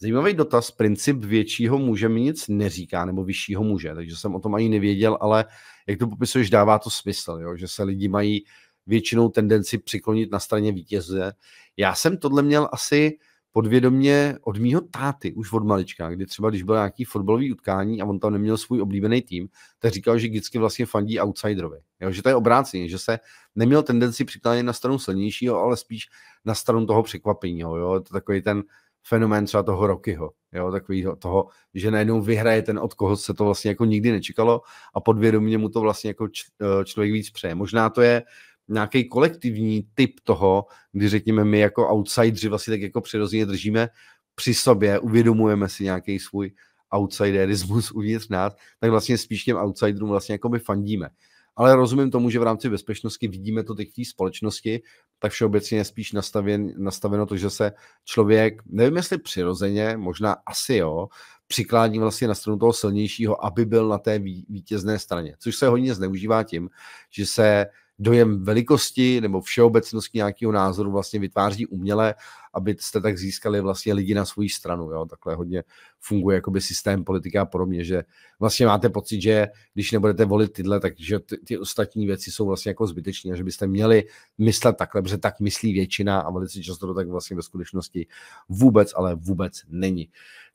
Zajímavý dotaz. Princip většího muže mi nic neříká, nebo vyššího muže, takže jsem o tom ani nevěděl, ale jak to popisuješ, dává to smysl, jo? že se lidi mají většinou tendenci přiklonit na straně vítěze. Já jsem tohle měl asi podvědomě od mýho táty, už od malička, kdy třeba když byl nějaký fotbalový utkání a on tam neměl svůj oblíbený tým, tak říkal, že vždycky vlastně fandí outsiderovi. Jo, že to je obráceně, že se neměl tendenci přiklánět na stranu silnějšího, ale spíš na stranu toho překvapeního. Jo? To takový ten fenomén třeba toho rokyho. jo? takový toho, že najednou vyhraje ten, od koho se to vlastně jako nikdy nečekalo a podvědomě mu to vlastně jako č- eh, člověk víc přeje. Možná to je nějaký kolektivní typ toho, kdy řekněme my jako outsideri vlastně tak jako přirozeně držíme při sobě, uvědomujeme si nějaký svůj outsiderismus uvnitř nás, tak vlastně spíš těm outsiderům vlastně jako my fandíme. Ale rozumím tomu, že v rámci bezpečnosti vidíme to teď v té společnosti, tak všeobecně je spíš nastaven, nastaveno to, že se člověk, nevím jestli přirozeně, možná asi jo, přiklání vlastně na stranu toho silnějšího, aby byl na té vítězné straně, což se hodně zneužívá tím, že se dojem velikosti nebo všeobecnosti nějakého názoru vlastně vytváří uměle, abyste tak získali vlastně lidi na svou stranu. Jo? Takhle hodně funguje jakoby systém politika a podobně, že vlastně máte pocit, že když nebudete volit tyhle, takže ty, ty ostatní věci jsou vlastně jako zbytečné a že byste měli myslet takhle, protože tak myslí většina a velice často to tak vlastně ve skutečnosti vůbec, ale vůbec není.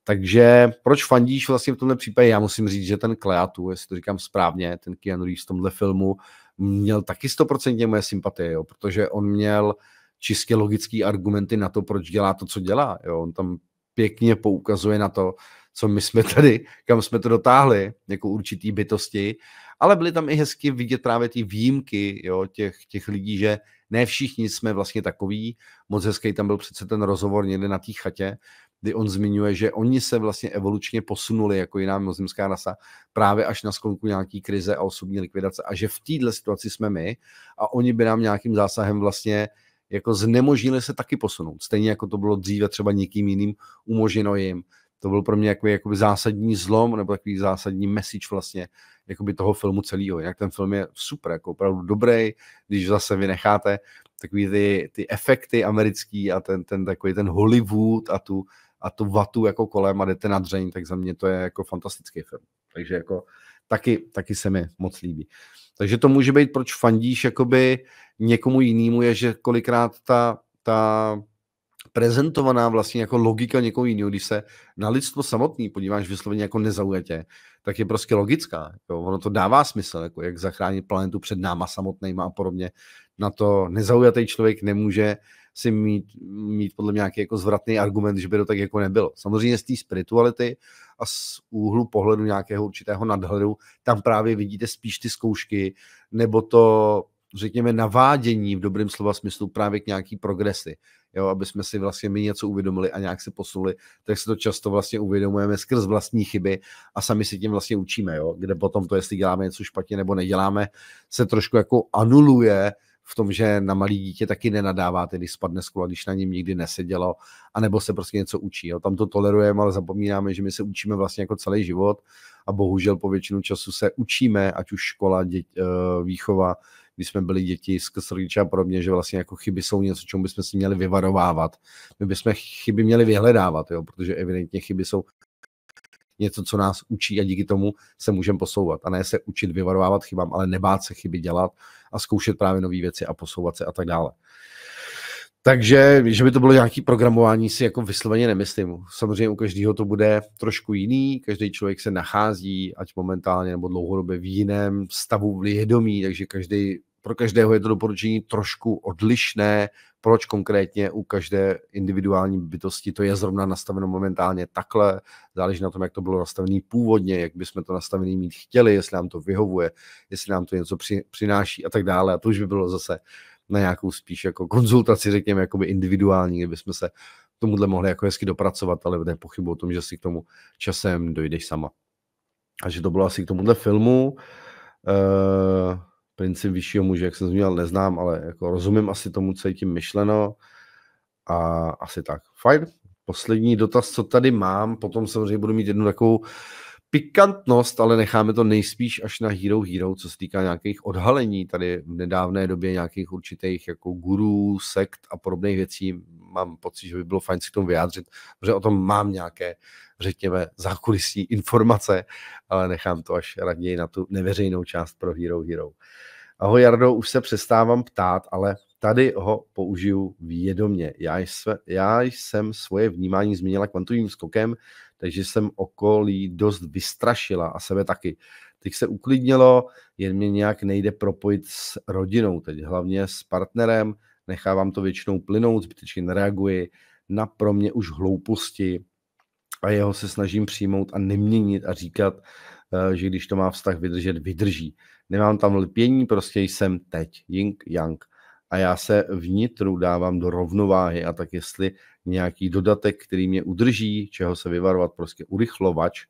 Takže proč fandíš vlastně v tomhle případě? Já musím říct, že ten Kleatu, jestli to říkám správně, ten Keanu Reeves v tomhle filmu, měl taky stoprocentně moje sympatie, jo, protože on měl čistě logické argumenty na to, proč dělá to, co dělá. Jo. On tam pěkně poukazuje na to, co my jsme tady, kam jsme to dotáhli, jako určitý bytosti, ale byly tam i hezky vidět právě ty výjimky jo, těch, těch lidí, že ne všichni jsme vlastně takový. Moc hezký tam byl přece ten rozhovor někde na té chatě, kdy on zmiňuje, že oni se vlastně evolučně posunuli jako jiná mimozemská rasa právě až na sklonku nějaký krize a osobní likvidace a že v této situaci jsme my a oni by nám nějakým zásahem vlastně jako znemožnili se taky posunout. Stejně jako to bylo dříve třeba někým jiným umožněno jim. To byl pro mě jakoby, jakoby zásadní zlom nebo takový zásadní message vlastně jakoby toho filmu celého. Jak ten film je super, jako opravdu dobrý, když zase vy necháte takový ty, ty efekty americký a ten, ten takový ten Hollywood a tu a tu vatu jako kolem a jdete na dřeň, tak za mě to je jako fantastický film. Takže jako taky, taky se mi moc líbí. Takže to může být, proč fandíš jakoby někomu jinému, je, že kolikrát ta, ta prezentovaná vlastně jako logika někoho jiného, když se na lidstvo samotný podíváš vysloveně jako nezaujatě, tak je prostě logická. Jo? Ono to dává smysl, jako jak zachránit planetu před náma samotnýma a podobně. Na to nezaujatý člověk nemůže si mít, mít podle mě nějaký jako zvratný argument, že by to tak jako nebylo. Samozřejmě z té spirituality a z úhlu pohledu nějakého určitého nadhledu, tam právě vidíte spíš ty zkoušky, nebo to řekněme, navádění v dobrém slova smyslu právě k nějaký progresy, jo, aby jsme si vlastně my něco uvědomili a nějak se posunuli, tak se to často vlastně uvědomujeme skrz vlastní chyby a sami si tím vlastně učíme, jo, kde potom to, jestli děláme něco špatně nebo neděláme, se trošku jako anuluje v tom, že na malý dítě taky nenadáváte, když spadne sklo, když na něm nikdy nesedělo, anebo se prostě něco učí. Jo. Tam to tolerujeme, ale zapomínáme, že my se učíme vlastně jako celý život a bohužel po většinu času se učíme, ať už škola, dět, eh, výchova, když jsme byli děti z Kostrlíče a podobně, že vlastně jako chyby jsou něco, čemu bychom si měli vyvarovávat. My bychom chyby měli vyhledávat, jo, protože evidentně chyby jsou něco, co nás učí a díky tomu se můžeme posouvat. A ne se učit vyvarovávat chybám, ale nebát se chyby dělat a zkoušet právě nové věci a posouvat se a tak dále. Takže, že by to bylo nějaké programování, si jako vysloveně nemyslím. Samozřejmě u každého to bude trošku jiný, každý člověk se nachází, ať momentálně nebo dlouhodobě v jiném stavu vědomí, takže každý pro každého je to doporučení trošku odlišné, proč konkrétně u každé individuální bytosti to je zrovna nastaveno momentálně takhle, záleží na tom, jak to bylo nastavené původně, jak bychom to nastavené mít chtěli, jestli nám to vyhovuje, jestli nám to něco přináší a tak dále. A to už by bylo zase na nějakou spíš jako konzultaci, řekněme, jakoby individuální, kdybychom se tomuhle mohli jako hezky dopracovat, ale nepochybuji o tom, že si k tomu časem dojdeš sama. Takže to bylo asi k tomuhle filmu. Uh, princip vyššího muže, jak jsem zmínil, neznám, ale jako rozumím asi tomu, co je tím myšleno a asi tak. Fajn. Poslední dotaz, co tady mám, potom samozřejmě budu mít jednu takovou pikantnost, ale necháme to nejspíš až na Hero Hero, co se týká nějakých odhalení tady v nedávné době nějakých určitých jako gurů, sekt a podobných věcí. Mám pocit, že by bylo fajn si k tomu vyjádřit, protože o tom mám nějaké, řekněme, zákulisní informace, ale nechám to až raději na tu neveřejnou část pro Hero Hero. Ahoj Jardo, už se přestávám ptát, ale tady ho použiju vědomě. Já, jsem svoje vnímání změnila kvantovým skokem, takže jsem okolí dost vystrašila a sebe taky. Teď se uklidnilo, jen mě nějak nejde propojit s rodinou, teď hlavně s partnerem, nechávám to většinou plynout, zbytečně nereaguji na pro mě už hlouposti a jeho se snažím přijmout a neměnit a říkat, eh, že když to má vztah vydržet, vydrží. Nemám tam lpění, prostě jsem teď, ying, yang. A já se vnitru dávám do rovnováhy a tak jestli nějaký dodatek, který mě udrží, čeho se vyvarovat, prostě urychlovač,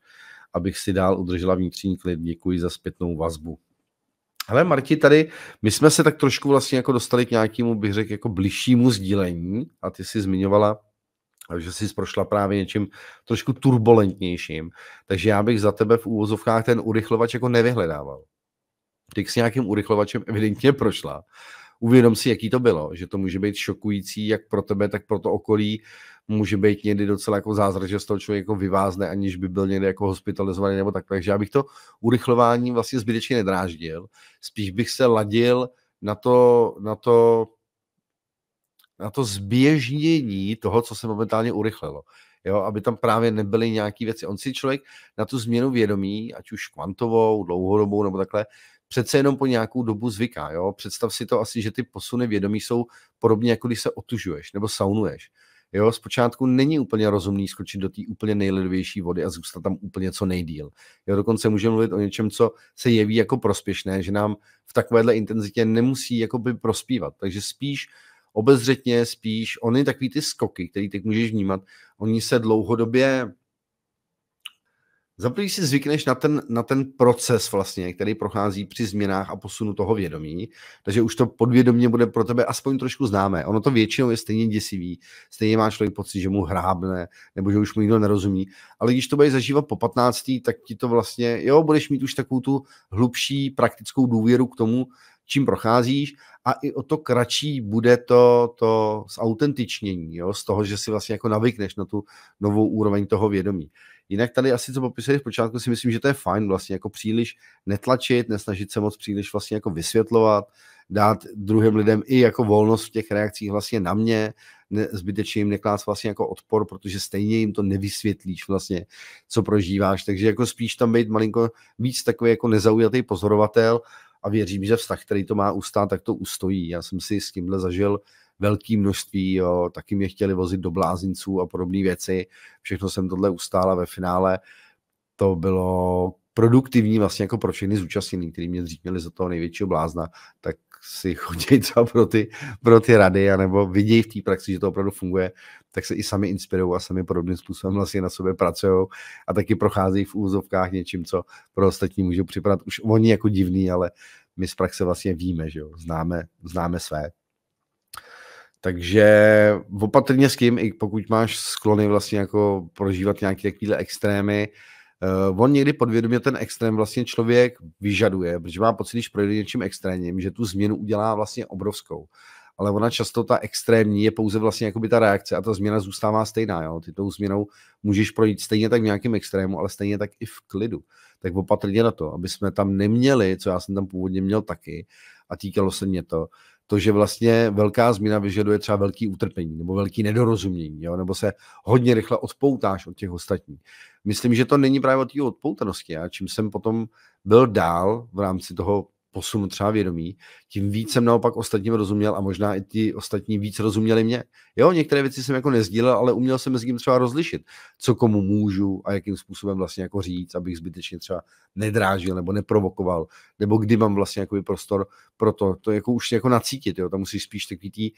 abych si dál udržela vnitřní klid. Děkuji za zpětnou vazbu. Ale Marti, tady my jsme se tak trošku vlastně jako dostali k nějakému, bych řekl, jako bližšímu sdílení a ty jsi zmiňovala, že jsi prošla právě něčím trošku turbulentnějším. Takže já bych za tebe v úvozovkách ten urychlovač jako nevyhledával. Ty s nějakým urychlovačem evidentně prošla uvědom si, jaký to bylo, že to může být šokující, jak pro tebe, tak pro to okolí, může být někdy docela jako zázrak, že z toho člověk jako vyvázne, aniž by byl někdy jako hospitalizovaný nebo tak. Takže já bych to urychlování vlastně zbytečně nedráždil, spíš bych se ladil na to, na to, na to zběžnění toho, co se momentálně urychlilo. Jo, aby tam právě nebyly nějaké věci. On si člověk na tu změnu vědomí, ať už kvantovou, dlouhodobou nebo takhle, přece jenom po nějakou dobu zvyká. Jo? Představ si to asi, že ty posuny vědomí jsou podobně, jako když se otužuješ nebo saunuješ. Jo, zpočátku není úplně rozumný skočit do té úplně nejledovější vody a zůstat tam úplně co nejdíl. Jo, dokonce můžeme mluvit o něčem, co se jeví jako prospěšné, že nám v takovéhle intenzitě nemusí jakoby prospívat. Takže spíš obezřetně, spíš, ony takový ty skoky, který teď můžeš vnímat, oni se dlouhodobě za prvý si zvykneš na ten, na ten proces vlastně, který prochází při změnách a posunu toho vědomí, takže už to podvědomě bude pro tebe aspoň trošku známé. Ono to většinou je stejně děsivý, stejně má člověk pocit, že mu hrábne, nebo že už mu nikdo nerozumí, ale když to budeš zažívat po 15, tak ti to vlastně, jo, budeš mít už takovou tu hlubší praktickou důvěru k tomu, čím procházíš a i o to kratší bude to, to zautentičnění, jo, z toho, že si vlastně jako navykneš na tu novou úroveň toho vědomí. Jinak tady asi, co popisali v počátku, si myslím, že to je fajn vlastně jako příliš netlačit, nesnažit se moc příliš vlastně jako vysvětlovat, dát druhým lidem i jako volnost v těch reakcích vlastně na mě, ne, zbytečně jim neklást vlastně jako odpor, protože stejně jim to nevysvětlíš vlastně, co prožíváš, takže jako spíš tam být malinko víc takový jako nezaujatý pozorovatel a věřím, že vztah, který to má ustát, tak to ustojí. Já jsem si s tímhle zažil velké množství, jo, taky mě chtěli vozit do blázinců a podobné věci. Všechno jsem tohle ustála ve finále. To bylo produktivní vlastně jako pro všechny zúčastnění, kteří mě dřív měli za toho největšího blázna, tak si chodí třeba pro ty, pro ty rady, anebo vidějí v té praxi, že to opravdu funguje, tak se i sami inspirují a sami podobným způsobem vlastně na sobě pracují a taky procházejí v úzovkách něčím, co pro ostatní může připadat už oni jako divný, ale my z praxe vlastně víme, že jo, známe, známe své. Takže opatrně s tím, i pokud máš sklony vlastně jako prožívat nějaké takové extrémy, uh, on někdy podvědomě ten extrém vlastně člověk vyžaduje, protože má pocit, když projde něčím extrémním, že tu změnu udělá vlastně obrovskou. Ale ona často ta extrémní je pouze vlastně jakoby ta reakce a ta změna zůstává stejná. Jo? Ty tou změnou můžeš projít stejně tak v nějakém extrému, ale stejně tak i v klidu. Tak opatrně na to, aby jsme tam neměli, co já jsem tam původně měl taky a týkalo se mě to, to, že vlastně velká změna vyžaduje třeba velký utrpení nebo velký nedorozumění, jo? nebo se hodně rychle odpoutáš od těch ostatních. Myslím, že to není právě o té odpoutanosti. A čím jsem potom byl dál v rámci toho posun třeba vědomí, tím víc hmm. jsem naopak ostatním rozuměl a možná i ti ostatní víc rozuměli mě. Jo, některé věci jsem jako nezdílel, ale uměl jsem mezi tím třeba rozlišit, co komu můžu a jakým způsobem vlastně jako říct, abych zbytečně třeba nedrážil nebo neprovokoval, nebo kdy mám vlastně jako prostor pro to, to jako už jako nacítit, jo, tam musíš spíš takový tý,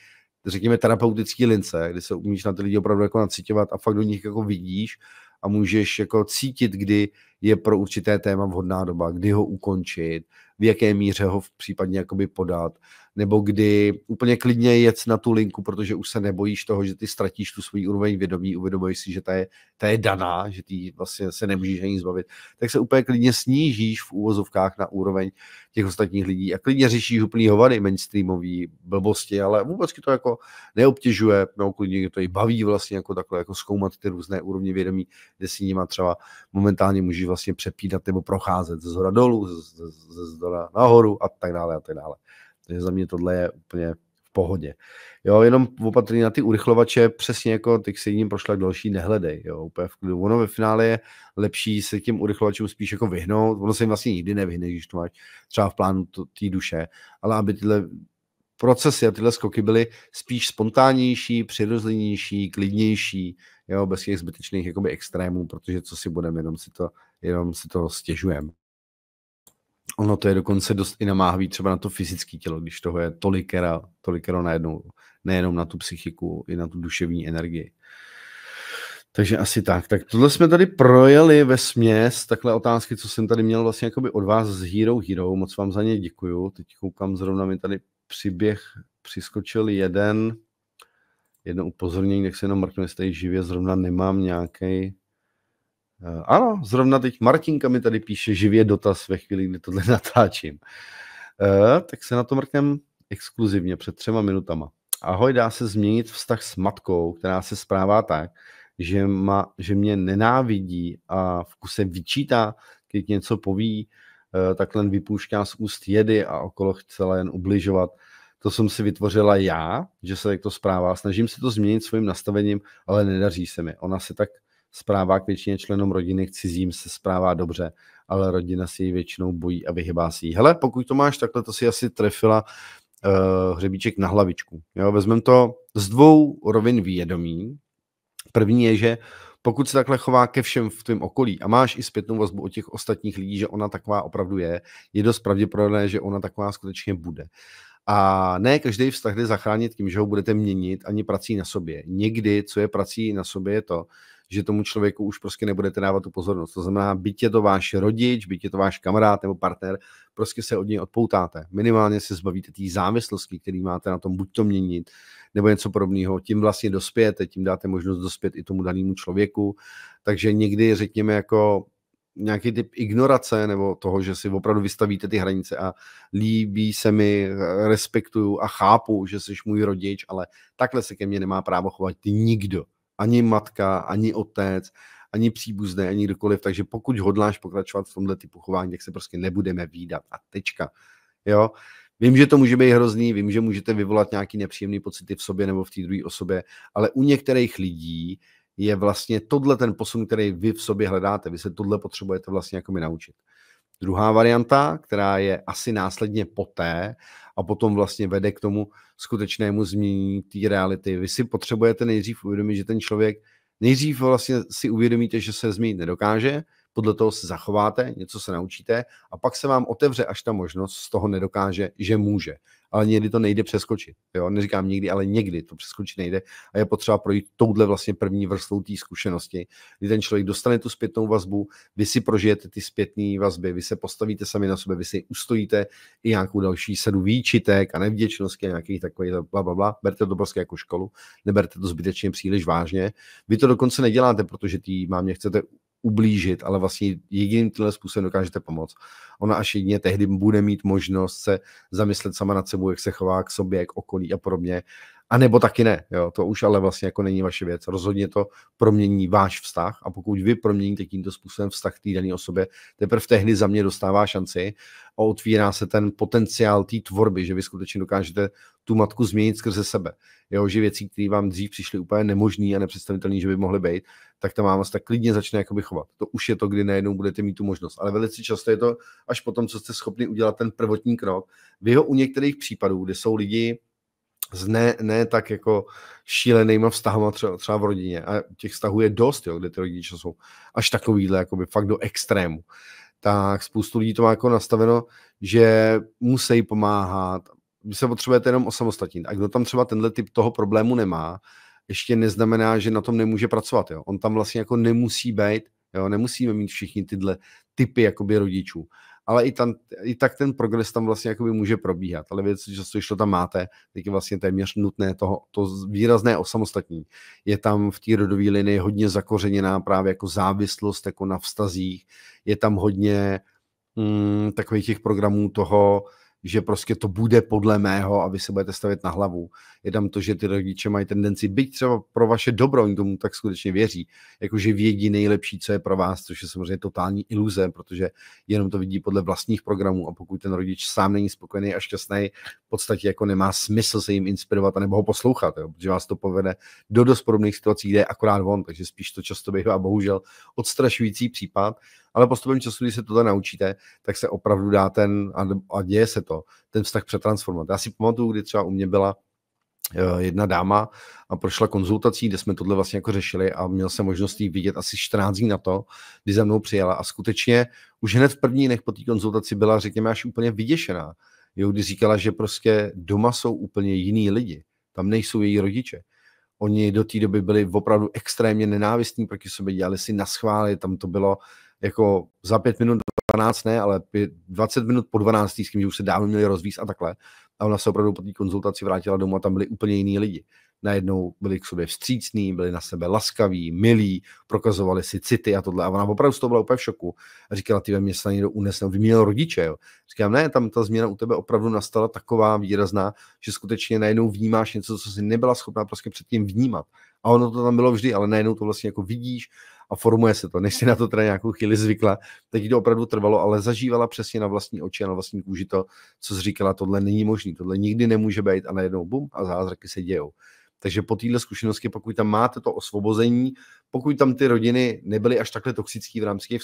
řekněme, terapeutický lince, kdy se umíš na ty lidi opravdu jako nacítovat a fakt do nich jako vidíš a můžeš jako cítit, kdy je pro určité téma vhodná doba, kdy ho ukončit, v jaké míře ho případně jakoby podat, nebo kdy úplně klidně jet na tu linku, protože už se nebojíš toho, že ty ztratíš tu svůj úroveň vědomí, uvědomuješ si, že ta je, ta je daná, že ty vlastně se nemůžeš ani zbavit, tak se úplně klidně snížíš v úvozovkách na úroveň těch ostatních lidí a klidně řešíš úplný hovady mainstreamový blbosti, ale vůbec to jako neobtěžuje, no klidně to i baví vlastně jako takhle, jako zkoumat ty různé úrovně vědomí, kde si nima třeba momentálně můžeš vlastně přepínat nebo procházet ze zhora dolů, ze, zhora nahoru a tak dále a tak dále. Takže za mě tohle je úplně v pohodě. Jo, jenom opatrně na ty urychlovače, přesně jako ty se jim prošla další nehledej, jo, úplně v klidu. Ono ve finále je lepší se těm urychlovačům spíš jako vyhnout, ono se jim vlastně nikdy nevyhne, když to máš třeba v plánu té duše, ale aby tyhle procesy a tyhle skoky byly spíš spontánnější, přirozenější, klidnější, jo, bez těch zbytečných jakoby extrémů, protože co si budeme, jenom si to, jenom si to stěžujeme. Ono to je dokonce dost i namáhavý třeba na to fyzické tělo, když toho je tolikera, tolikera najednou, nejenom na tu psychiku, i na tu duševní energii. Takže asi tak. Tak tohle jsme tady projeli ve směs, takhle otázky, co jsem tady měl vlastně jakoby od vás s Hero Hero, moc vám za ně děkuju. Teď koukám, zrovna mi tady přiběh, přiskočil jeden, jedno upozornění, tak se jenom mrknu, jestli tady živě zrovna nemám nějaký. Eh, ano, zrovna teď Martinka mi tady píše živě dotaz ve chvíli, kdy tohle natáčím. Eh, tak se na to mrknem exkluzivně před třema minutama. Ahoj, dá se změnit vztah s matkou, která se správá tak, že, ma, že mě nenávidí a v kuse vyčítá, když něco poví, Eh, takhle vypoušťá z úst jedy a okolo chce jen ubližovat. To jsem si vytvořila já, že se takto zprává. Snažím se to změnit svým nastavením, ale nedaří se mi. Ona se tak zprává k většině členům rodiny, k cizím se zprává dobře, ale rodina si ji většinou bojí a vyhybá si ji. Hele, pokud to máš takhle, to si asi trefila uh, hřebíček na hlavičku. Jo, vezmeme to z dvou rovin vědomí. První je, že pokud se takhle chová ke všem v tvém okolí a máš i zpětnou vazbu od těch ostatních lidí, že ona taková opravdu je, je dost pravděpodobné, že ona taková skutečně bude. A ne každý vztah jde zachránit tím, že ho budete měnit ani prací na sobě. Někdy, co je prací na sobě, je to, že tomu člověku už prostě nebudete dávat tu pozornost. To znamená, byť je to váš rodič, byť je to váš kamarád nebo partner, prostě se od něj odpoutáte. Minimálně se zbavíte té závislosti, který máte na tom buď to měnit, nebo něco podobného. Tím vlastně dospějete, tím dáte možnost dospět i tomu danému člověku. Takže někdy, řekněme, jako nějaký typ ignorace nebo toho, že si opravdu vystavíte ty hranice a líbí se mi, respektuju a chápu, že jsi můj rodič, ale takhle se ke mně nemá právo chovat nikdo. Ani matka, ani otec, ani příbuzné, ani kdokoliv. Takže pokud hodláš pokračovat v tomhle typu chování, tak se prostě nebudeme výdat. A tečka. Jo? Vím, že to může být hrozný, vím, že můžete vyvolat nějaký nepříjemný pocity v sobě nebo v té druhé osobě, ale u některých lidí je vlastně tohle ten posun, který vy v sobě hledáte. Vy se tohle potřebujete vlastně jako mi naučit. Druhá varianta, která je asi následně poté a potom vlastně vede k tomu skutečnému změní té reality. Vy si potřebujete nejdřív uvědomit, že ten člověk nejdřív vlastně si uvědomíte, že se změnit nedokáže, podle toho se zachováte, něco se naučíte a pak se vám otevře, až ta možnost z toho nedokáže, že může. Ale někdy to nejde přeskočit. Jo? Neříkám nikdy, ale někdy to přeskočit nejde a je potřeba projít touhle vlastně první vrstvou té zkušenosti, kdy ten člověk dostane tu zpětnou vazbu, vy si prožijete ty zpětné vazby, vy se postavíte sami na sebe, vy si ustojíte i nějakou další sadu výčitek a nevděčnosti a nějakých takových bla, bla, bla. Berte to prostě jako školu, neberte to zbytečně příliš vážně. Vy to dokonce neděláte, protože té mám chcete ublížit, ale vlastně jediným tímhle způsobem dokážete pomoct. Ona až jedině tehdy bude mít možnost se zamyslet sama nad sebou, jak se chová k sobě, k okolí a podobně. A nebo taky ne, jo, to už ale vlastně jako není vaše věc. Rozhodně to promění váš vztah a pokud vy proměníte tímto způsobem vztah té dané osobě, teprve tehdy za mě dostává šanci a otvírá se ten potenciál té tvorby, že vy skutečně dokážete tu matku změnit skrze sebe. Jo, že věci, které vám dřív přišly úplně nemožný a nepředstavitelné, že by mohly být, tak ta máma se tak klidně začne jakoby chovat. To už je to, kdy najednou budete mít tu možnost. Ale velice často je to až potom, co jste schopni udělat ten prvotní krok. V jeho u některých případů, kde jsou lidi, s ne, ne tak jako šílenýma vztahama třeba, třeba v rodině. A těch vztahů je dost, jo, kde ty rodiče jsou až takovýhle, jakoby fakt do extrému. Tak spoustu lidí to má jako nastaveno, že musí pomáhat, vy se potřebujete jenom osamostatnit. A kdo tam třeba tenhle typ toho problému nemá, ještě neznamená, že na tom nemůže pracovat. Jo. On tam vlastně jako nemusí být, jo. nemusíme mít všichni tyhle typy jakoby rodičů. Ale i, tam, i tak ten progres tam vlastně jakoby může probíhat. Ale věc, že to to tam máte, tak je vlastně téměř nutné toho, to výrazné osamostatní. Je tam v té rodové linii hodně zakořeněná právě jako závislost jako na vztazích. Je tam hodně mm, takových těch programů toho, uh, že prostě to bude podle mého a vy se budete stavět na hlavu. Je tam to, že ty rodiče mají tendenci, byť třeba pro vaše dobro, oni tomu tak skutečně věří, jakože vědí nejlepší, co je pro vás, což je samozřejmě totální iluze, protože jenom to vidí podle vlastních programů a pokud ten rodič sám není spokojený a šťastný, v podstatě jako nemá smysl se jim inspirovat nebo ho poslouchat, jo, protože vás to povede do dost podobných situací, kde je akorát on, takže spíš to často bývá bohužel odstrašující případ ale postupem času, když se tohle naučíte, tak se opravdu dá ten, a děje se to, ten vztah přetransformovat. Já si pamatuju, kdy třeba u mě byla eh, jedna dáma a prošla konzultací, kde jsme tohle vlastně jako řešili a měl jsem možnost jí vidět asi 14 dní na to, kdy za mnou přijela a skutečně už hned v první dnech po té konzultaci byla, řekněme, až úplně vyděšená. Jo, kdy říkala, že prostě doma jsou úplně jiný lidi, tam nejsou její rodiče. Oni do té doby byli opravdu extrémně nenávistní proti sobě, dělali si na schvály, tam to bylo jako za pět minut 12 ne, ale 5, 20 minut po 12 s tím, že už se dávno měli rozvíz a takhle. A ona se opravdu po té konzultaci vrátila domů a tam byli úplně jiní lidi. Najednou byli k sobě vstřícní, byli na sebe laskaví, milí, prokazovali si city a tohle. A ona opravdu z toho byla úplně v šoku. A říkala, ty ve mě se někdo unesl, vyměnil rodiče. Jo. Říkám, ne, tam ta změna u tebe opravdu nastala taková výrazná, že skutečně najednou vnímáš něco, co si nebyla schopná prostě předtím vnímat. A ono to tam bylo vždy, ale najednou to vlastně jako vidíš a formuje se to. Než si na to teda nějakou chvíli zvykla, tak jí to opravdu trvalo, ale zažívala přesně na vlastní oči a na vlastní kůži to, co říkala, tohle není možné, tohle nikdy nemůže být a najednou bum a zázraky se dějou. Takže po této zkušenosti, pokud tam máte to osvobození, pokud tam ty rodiny nebyly až takhle toxický v rámci těch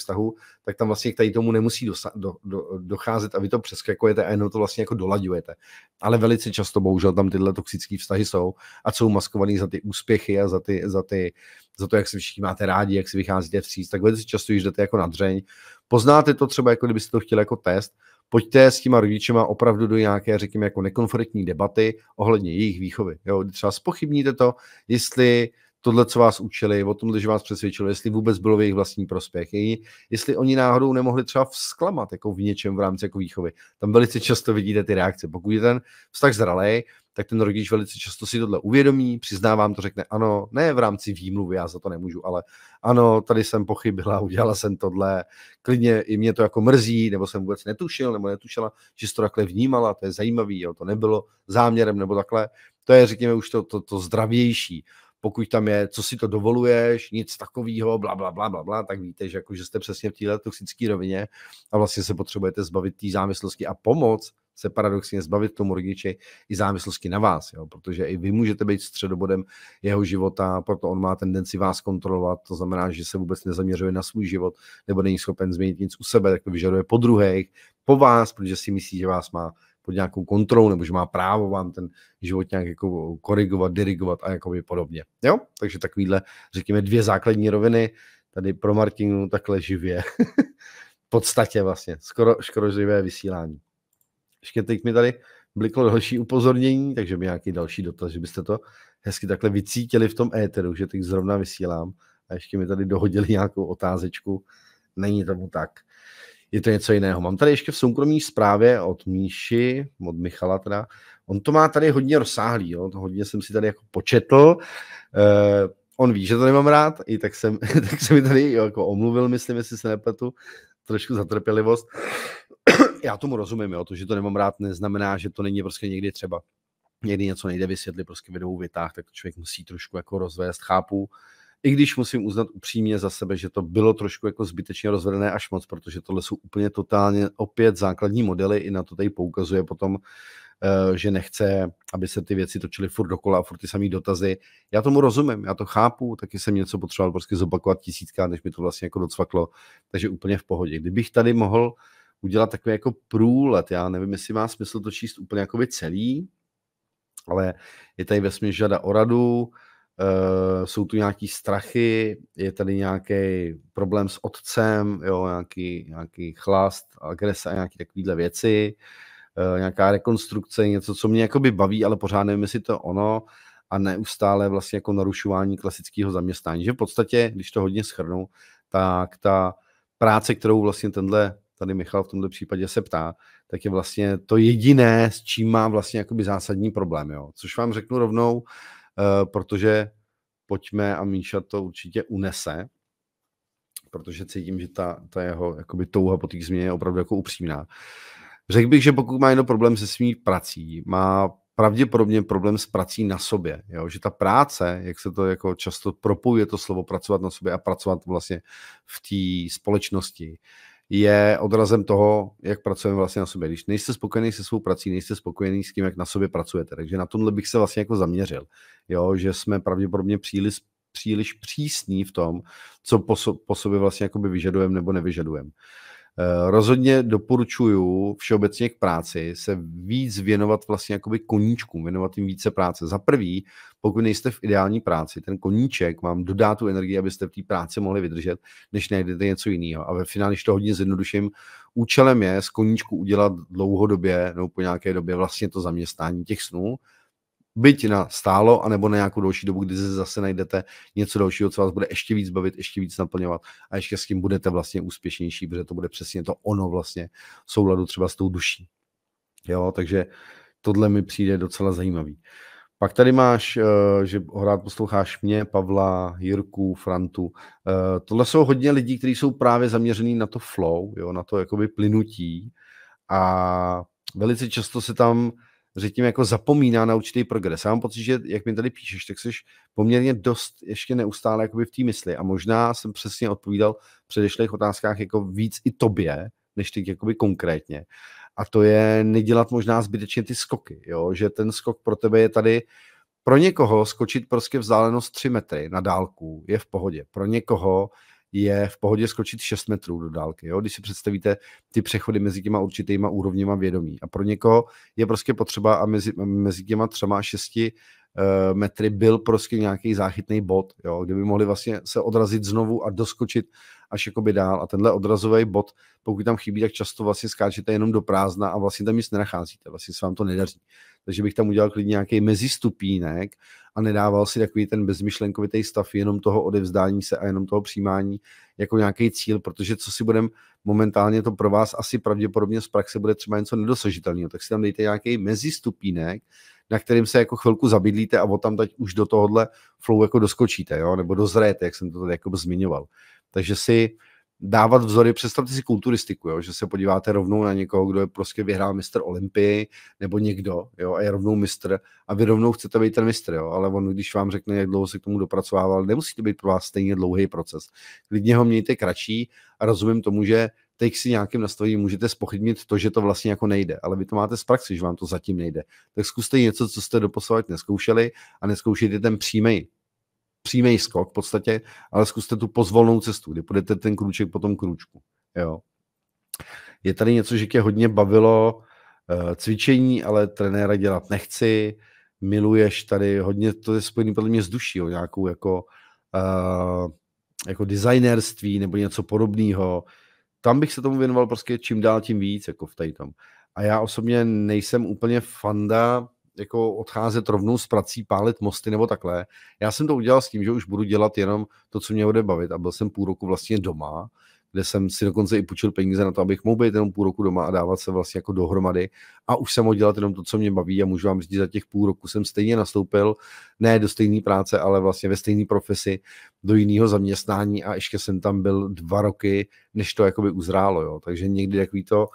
tak tam vlastně k tady tomu nemusí dosa- do, do, docházet a vy to přeskakujete a jenom to vlastně jako dolaďujete. Ale velice často bohužel tam tyhle toxické vztahy jsou a jsou maskovaný za ty úspěchy a za, ty, za, ty, za to, jak se všichni máte rádi, jak si vycházíte vstříc, tak velice často již jdete jako na dřeň. Poznáte to třeba, jako kdybyste to chtěli jako test, pojďte s těma rodičema opravdu do nějaké, řekněme, jako nekonfliktní debaty ohledně jejich výchovy. Jo? Třeba spochybníte to, jestli tohle, co vás učili, o tom že vás přesvědčili, jestli vůbec bylo v jejich vlastní prospěch, jestli oni náhodou nemohli třeba vzklamat jako v něčem v rámci jako výchovy. Tam velice často vidíte ty reakce. Pokud je ten vztah zralý, tak ten rodič velice často si tohle uvědomí, přizná vám to, řekne ano, ne v rámci výmluvy, já za to nemůžu, ale ano, tady jsem pochybila, udělala jsem tohle, klidně i mě to jako mrzí, nebo jsem vůbec netušil, nebo netušila, že jsi to takhle vnímala, to je zajímavý, jo, to nebylo záměrem, nebo takhle, to je, řekněme, už to, to, to zdravější pokud tam je, co si to dovoluješ, nic takového, bla, bla, bla, bla, bla, tak víte, že, jako, že jste přesně v této toxické rovině a vlastně se potřebujete zbavit té závislosti a pomoc se paradoxně zbavit tomu rodiči i závislosti na vás, jo? protože i vy můžete být středobodem jeho života, proto on má tendenci vás kontrolovat, to znamená, že se vůbec nezaměřuje na svůj život nebo není schopen změnit nic u sebe, tak to vyžaduje po druhých, po vás, protože si myslí, že vás má pod nějakou kontrolou, nebo že má právo vám ten život nějak jako korigovat, dirigovat a jakoby podobně. Jo? Takže takovýhle, řekněme, dvě základní roviny, tady pro Martinu takhle živě. v podstatě vlastně, skoro, skoro živé vysílání. Ještě teď mi tady bliklo další upozornění, takže mi nějaký další dotaz, že byste to hezky takhle vycítili v tom éteru, že teď zrovna vysílám a ještě mi tady dohodili nějakou otázečku. Není tomu tak je to něco jiného. Mám tady ještě v soukromí zprávě od Míši, od Michala teda, on to má tady hodně rozsáhlý, jo? to hodně jsem si tady jako početl, uh, on ví, že to nemám rád, i tak jsem, tak jsem mi tady jo, jako omluvil, myslím, jestli se nepletu, trošku zatrpělivost. Já tomu rozumím, jo, to, že to nemám rád, neznamená, že to není prostě někdy třeba někdy něco nejde vysvětlit, prostě vědou větách, tak člověk musí trošku jako rozvést, chápu, i když musím uznat upřímně za sebe, že to bylo trošku jako zbytečně rozvedené až moc, protože tohle jsou úplně totálně opět základní modely, i na to tady poukazuje potom eh, že nechce, aby se ty věci točily furt dokola a furt ty samý dotazy. Já tomu rozumím, já to chápu, taky jsem něco potřeboval prostě zopakovat tisíckrát, než mi to vlastně jako docvaklo, takže úplně v pohodě. Kdybych tady mohl udělat takový jako průlet, já nevím, jestli má smysl to číst úplně jako by celý, ale je tady ve žada o radu, Eh, jsou tu nějaký strachy, je tady nějaký problém s otcem, jo, nějaký, nějaký chlast, agresa, a nějaké takovéhle věci, uh, nějaká rekonstrukce, něco, co mě jakoby baví, ale pořád nevím, jestli to ono a neustále vlastně jako narušování klasického zaměstnání. Že v podstatě, když to hodně schrnu, tak ta práce, kterou vlastně tenhle tady Michal v tomto případě se ptá, tak je vlastně to jediné, s čím má vlastně jakoby zásadní problém, jo. Což vám řeknu rovnou, uh, Eh, protože pojďme a Míša to určitě unese, protože cítím, že ta, ta jeho jakoby, touha po těch změně je opravdu jako upřímná. Řekl bych, že pokud má jenom problém se svým prací, má pravděpodobně problém s prací na sobě. Jo? Že ta práce, jak se to jako často propojuje to slovo pracovat na sobě a pracovat vlastně v té společnosti, je odrazem toho, jak pracujeme vlastně na sobě. Když nejste spokojený se svou prací, nejste spokojený s tím, jak na sobě pracujete. Takže na tomhle bych se vlastně jako zaměřil. Jo, že jsme pravděpodobně příliš, příliš přísní v tom, co po, so, po sobě vlastně jakoby vyžadujeme nebo nevyžadujeme. Eh, rozhodně doporučuju všeobecně k práci se víc věnovat vlastně jakoby koníčkům, věnovat jim více práce. Za prvý, pokud nejste v ideální práci, ten koníček vám dodá tu energii, abyste v té práci mohli vydržet, než najdete něco jiného. A ve finále, když to hodně zjednoduším, účelem je z koníčku udělat dlouhodobě nebo po nějaké době vlastně to zaměstnání těch snů, byť na stálo, anebo na nějakou další dobu, kdy zase najdete něco dalšího, co vás bude ještě víc bavit, ještě víc naplňovat a ještě s tím budete vlastně úspěšnější, protože to bude přesně to ono vlastně v souladu třeba s tou duší. Jo, takže tohle mi přijde docela zajímavý. Pak tady máš, eh, že rád posloucháš mě, Pavla, Jirku, Frantu. Eh, tohle jsou hodně lidí, kteří jsou právě zaměřený na to flow, jo, na to jakoby plynutí a velice často se tam že tím jako zapomíná na určitý progres. Já mám pocit, že jak mi tady píšeš, tak jsi poměrně dost ještě neustále jakoby v té mysli a možná jsem přesně odpovídal v předešlých otázkách jako víc i tobě, než teď jakoby konkrétně. A to je nedělat možná zbytečně ty skoky, jo? že ten skok pro tebe je tady pro někoho skočit prostě vzdálenost 3 metry na dálku je v pohodě. Pro někoho je v pohodě skočit 6 metrů do dálky, jo? když si představíte ty přechody mezi těma určitýma úrovněma vědomí. A pro někoho je prostě potřeba, a mezi, mezi těma třema a šesti uh, metry byl prostě nějaký záchytný bod, jo? kde by mohli vlastně se odrazit znovu a doskočit až jakoby dál. A tenhle odrazový bod, pokud tam chybí, tak často vlastně skáčete jenom do prázdna a vlastně tam nic nenacházíte, vlastně se vám to nedaří. Takže bych tam udělal klidně nějaký mezistupínek a nedával si takový ten bezmyšlenkovitý stav jenom toho odevzdání se a jenom toho přijímání jako nějaký cíl, protože co si budeme momentálně to pro vás asi pravděpodobně z praxe bude třeba něco nedosažitelného, tak si tam dejte nějaký mezistupínek, na kterým se jako chvilku zabydlíte a od tam teď už do tohohle flow jako doskočíte, jo? nebo dozrete, jak jsem to tady jako zmiňoval. Takže si dávat vzory, představte si kulturistiku, jo? že se podíváte rovnou na někoho, kdo je prostě vyhrál mistr Olympii nebo někdo jo? a je rovnou mistr a vy rovnou chcete být ten mistr, jo? ale on, když vám řekne, jak dlouho se k tomu dopracovával, nemusí to být pro vás stejně dlouhý proces. Klidně ho mějte kratší a rozumím tomu, že teď si nějakým nastavením můžete spochybnit to, že to vlastně jako nejde, ale vy to máte z praxi, že vám to zatím nejde. Tak zkuste něco, co jste doposovat neskoušeli a neskoušejte ten přímý přímý skok v podstatě, ale zkuste tu pozvolnou cestu, kdy půjdete ten krůček po tom krůčku. Jo. Je tady něco, že tě hodně bavilo uh, cvičení, ale trenéra dělat nechci, miluješ tady, hodně to je spojený podle mě s duší, jo, nějakou jako, uh, jako designerství nebo něco podobného. Tam bych se tomu věnoval prostě čím dál tím víc, jako v tady tom. A já osobně nejsem úplně fanda jako odcházet rovnou s prací, pálit mosty nebo takhle. Já jsem to udělal s tím, že už budu dělat jenom to, co mě bude bavit a byl jsem půl roku vlastně doma, kde jsem si dokonce i půjčil peníze na to, abych mohl být jenom půl roku doma a dávat se vlastně jako dohromady a už jsem mohl dělat jenom to, co mě baví a můžu vám říct, za těch půl roku jsem stejně nastoupil, ne do stejné práce, ale vlastně ve stejné profesi do jiného zaměstnání a ještě jsem tam byl dva roky, než to jakoby uzrálo, jo. takže někdy takový to,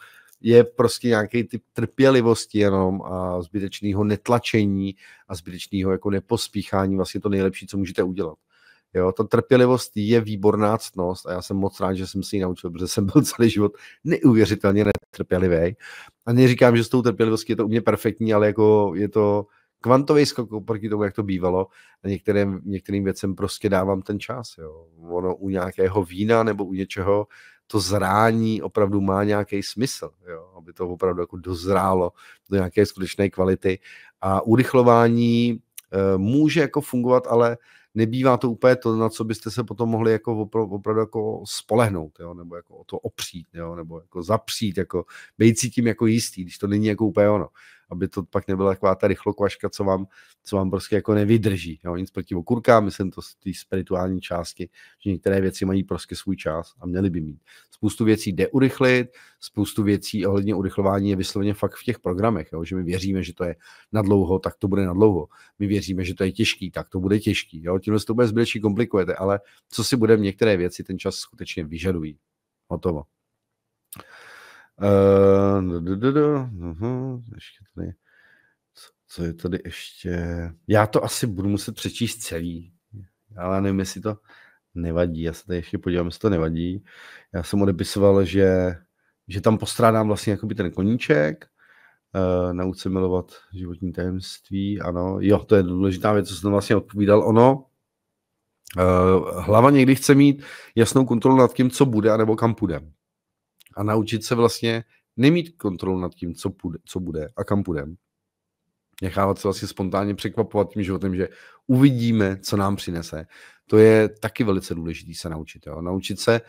je prostě nějaký typ trpělivosti jenom a zbytečného netlačení a zbytečného jako nepospíchání vlastně to nejlepší, co můžete udělat. Jo, ta trpělivost je výborná ctnost a já jsem moc rád, že jsem si ji naučil, protože jsem byl celý život neuvěřitelně netrpělivý. A neříkám, že s tou trpělivostí je to u mě perfektní, ale jako je to kvantový skok oproti tomu, jak to bývalo. A některým, některým věcem prostě dávám ten čas. Jo. Ono u nějakého vína nebo u něčeho to zrání opravdu má nějaký smysl, jo? aby to opravdu jako dozrálo do nějaké skutečné kvality. A urychlování eh, může jako fungovat, ale nebývá to úplně to, na co byste se potom mohli jako opravdu, opravdu jako spolehnout, jo? nebo jako o to opřít, jo? nebo jako zapřít, jako bejt si tím jako jistý, když to není jako úplně ono aby to pak nebyla taková ta rychlokvaška, co vám, co vám prostě jako nevydrží. Jo? Nic proti okurkám, myslím to z té spirituální části, že některé věci mají prostě svůj čas a měly by mít. Spoustu věcí jde urychlit, spoustu věcí ohledně urychlování je vysloveně fakt v těch programech, jo? že my věříme, že to je na dlouho, tak to bude na dlouho. My věříme, že to je těžký, tak to bude těžký. Jo? Tímhle to bude zbytečně komplikujete, ale co si budeme, některé věci ten čas skutečně vyžadují. Hotovo. Eh, ještě tady. Co je tady ještě? Já to asi budu muset přečíst celý, ale nevím, jestli to nevadí. Já se tady ještě podívám, jestli to nevadí. Já jsem odepisoval, že, že tam postrádám vlastně jakoby ten koníček, Uh, nauč se milovat životní tajemství, ano, jo, to je důležitá věc, co jsem vlastně odpovídal, ono, uh, hlava někdy chce mít jasnou kontrolu nad tím, co bude, anebo kam půjde a naučit se vlastně nemít kontrolu nad tím, co, půjde, co bude a kam půjdeme. Nechávat se vlastně spontánně překvapovat tím životem, že uvidíme, co nám přinese. To je taky velice důležité se naučit. Jo? Naučit se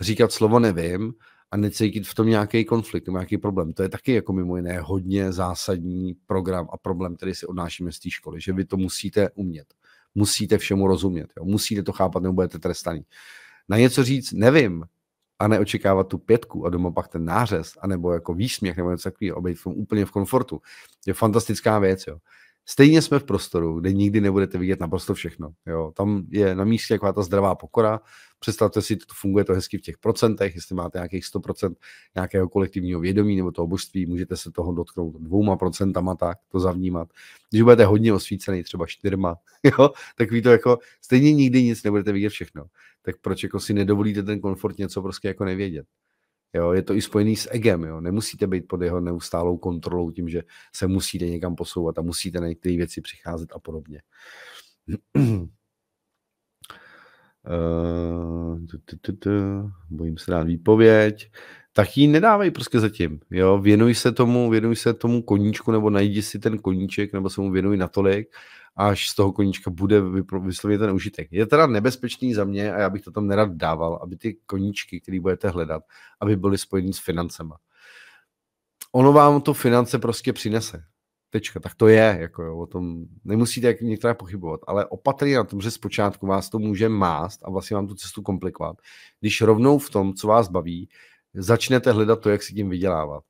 říkat slovo nevím a necítit v tom nějaký konflikt nějaký problém. To je taky jako mimo jiné hodně zásadní program a problém, který si odnášíme z té školy, že vy to musíte umět. Musíte všemu rozumět. Jo? Musíte to chápat, nebo budete trestaný. Na něco říct nevím, a neočekávat tu pětku a doma pak ten nářez, anebo jako výsměch, nebo něco takového, být v tom úplně v komfortu. Je fantastická věc, jo. Stejně jsme v prostoru, kde nikdy nebudete vidět naprosto všechno. Jo. Tam je na místě taková ta zdravá pokora. Představte si, to funguje to hezky v těch procentech, jestli máte nějakých 100% nějakého kolektivního vědomí nebo toho božství, můžete se toho dotknout dvouma procentama, tak to zavnímat. Když budete hodně osvícený, třeba čtyřma, jo, tak ví to jako, stejně nikdy nic nebudete vidět všechno. Tak proč jako si nedovolíte ten komfort něco prostě jako nevědět? Jo, je to i spojený s egem. Jo. Nemusíte být pod jeho neustálou kontrolou tím, že se musíte někam posouvat a musíte na některé věci přicházet a podobně. Eh, bojím se dát výpověď, tak ji nedávej prostě zatím, jo, věnuj se tomu, věnuj se tomu koníčku, nebo najdi si ten koníček, nebo se mu věnuj natolik, až z toho koníčka bude vyslovit ten užitek. Je teda nebezpečný za mě a já bych to tam nerad dával, aby ty koníčky, které budete hledat, aby byly spojený s financema. Ono vám to finance prostě přinese. Tečka. Tak to je, jako jo, o tom nemusíte jak některá pochybovat, ale opatrně na tom, že zpočátku vás to může mást a vlastně vám tu cestu komplikovat, když rovnou v tom, co vás baví, začnete hledat to, jak si tím vydělávat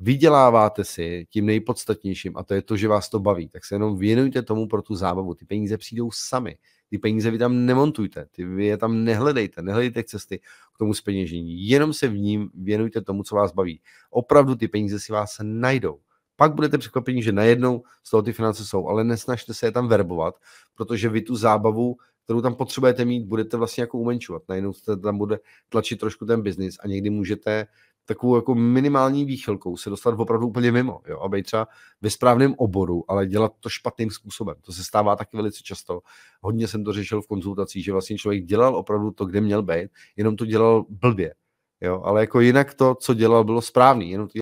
vyděláváte si tím nejpodstatnějším a to je to, že vás to baví, tak se jenom věnujte tomu pro tu zábavu. Ty peníze přijdou sami. Ty peníze vy tam nemontujte, ty vy je tam nehledejte, nehledejte cesty k tomu zpeněžení. Jenom se v ním věnujte tomu, co vás baví. Opravdu ty peníze si vás najdou. Pak budete překvapení, že najednou z toho ty finance jsou, ale nesnažte se je tam verbovat, protože vy tu zábavu, kterou tam potřebujete mít, budete vlastně jako umenšovat. Najednou se tam bude tlačit trošku ten biznis a někdy můžete takovou jako minimální výchylkou se dostat opravdu úplně mimo, jo, a být třeba ve správném oboru, ale dělat to špatným způsobem. To se stává taky velice často. Hodně jsem to řešil v konzultacích, že vlastně člověk dělal opravdu to, kde měl být, jenom to dělal blbě, jo, ale jako jinak to, co dělal, bylo správný, jenom to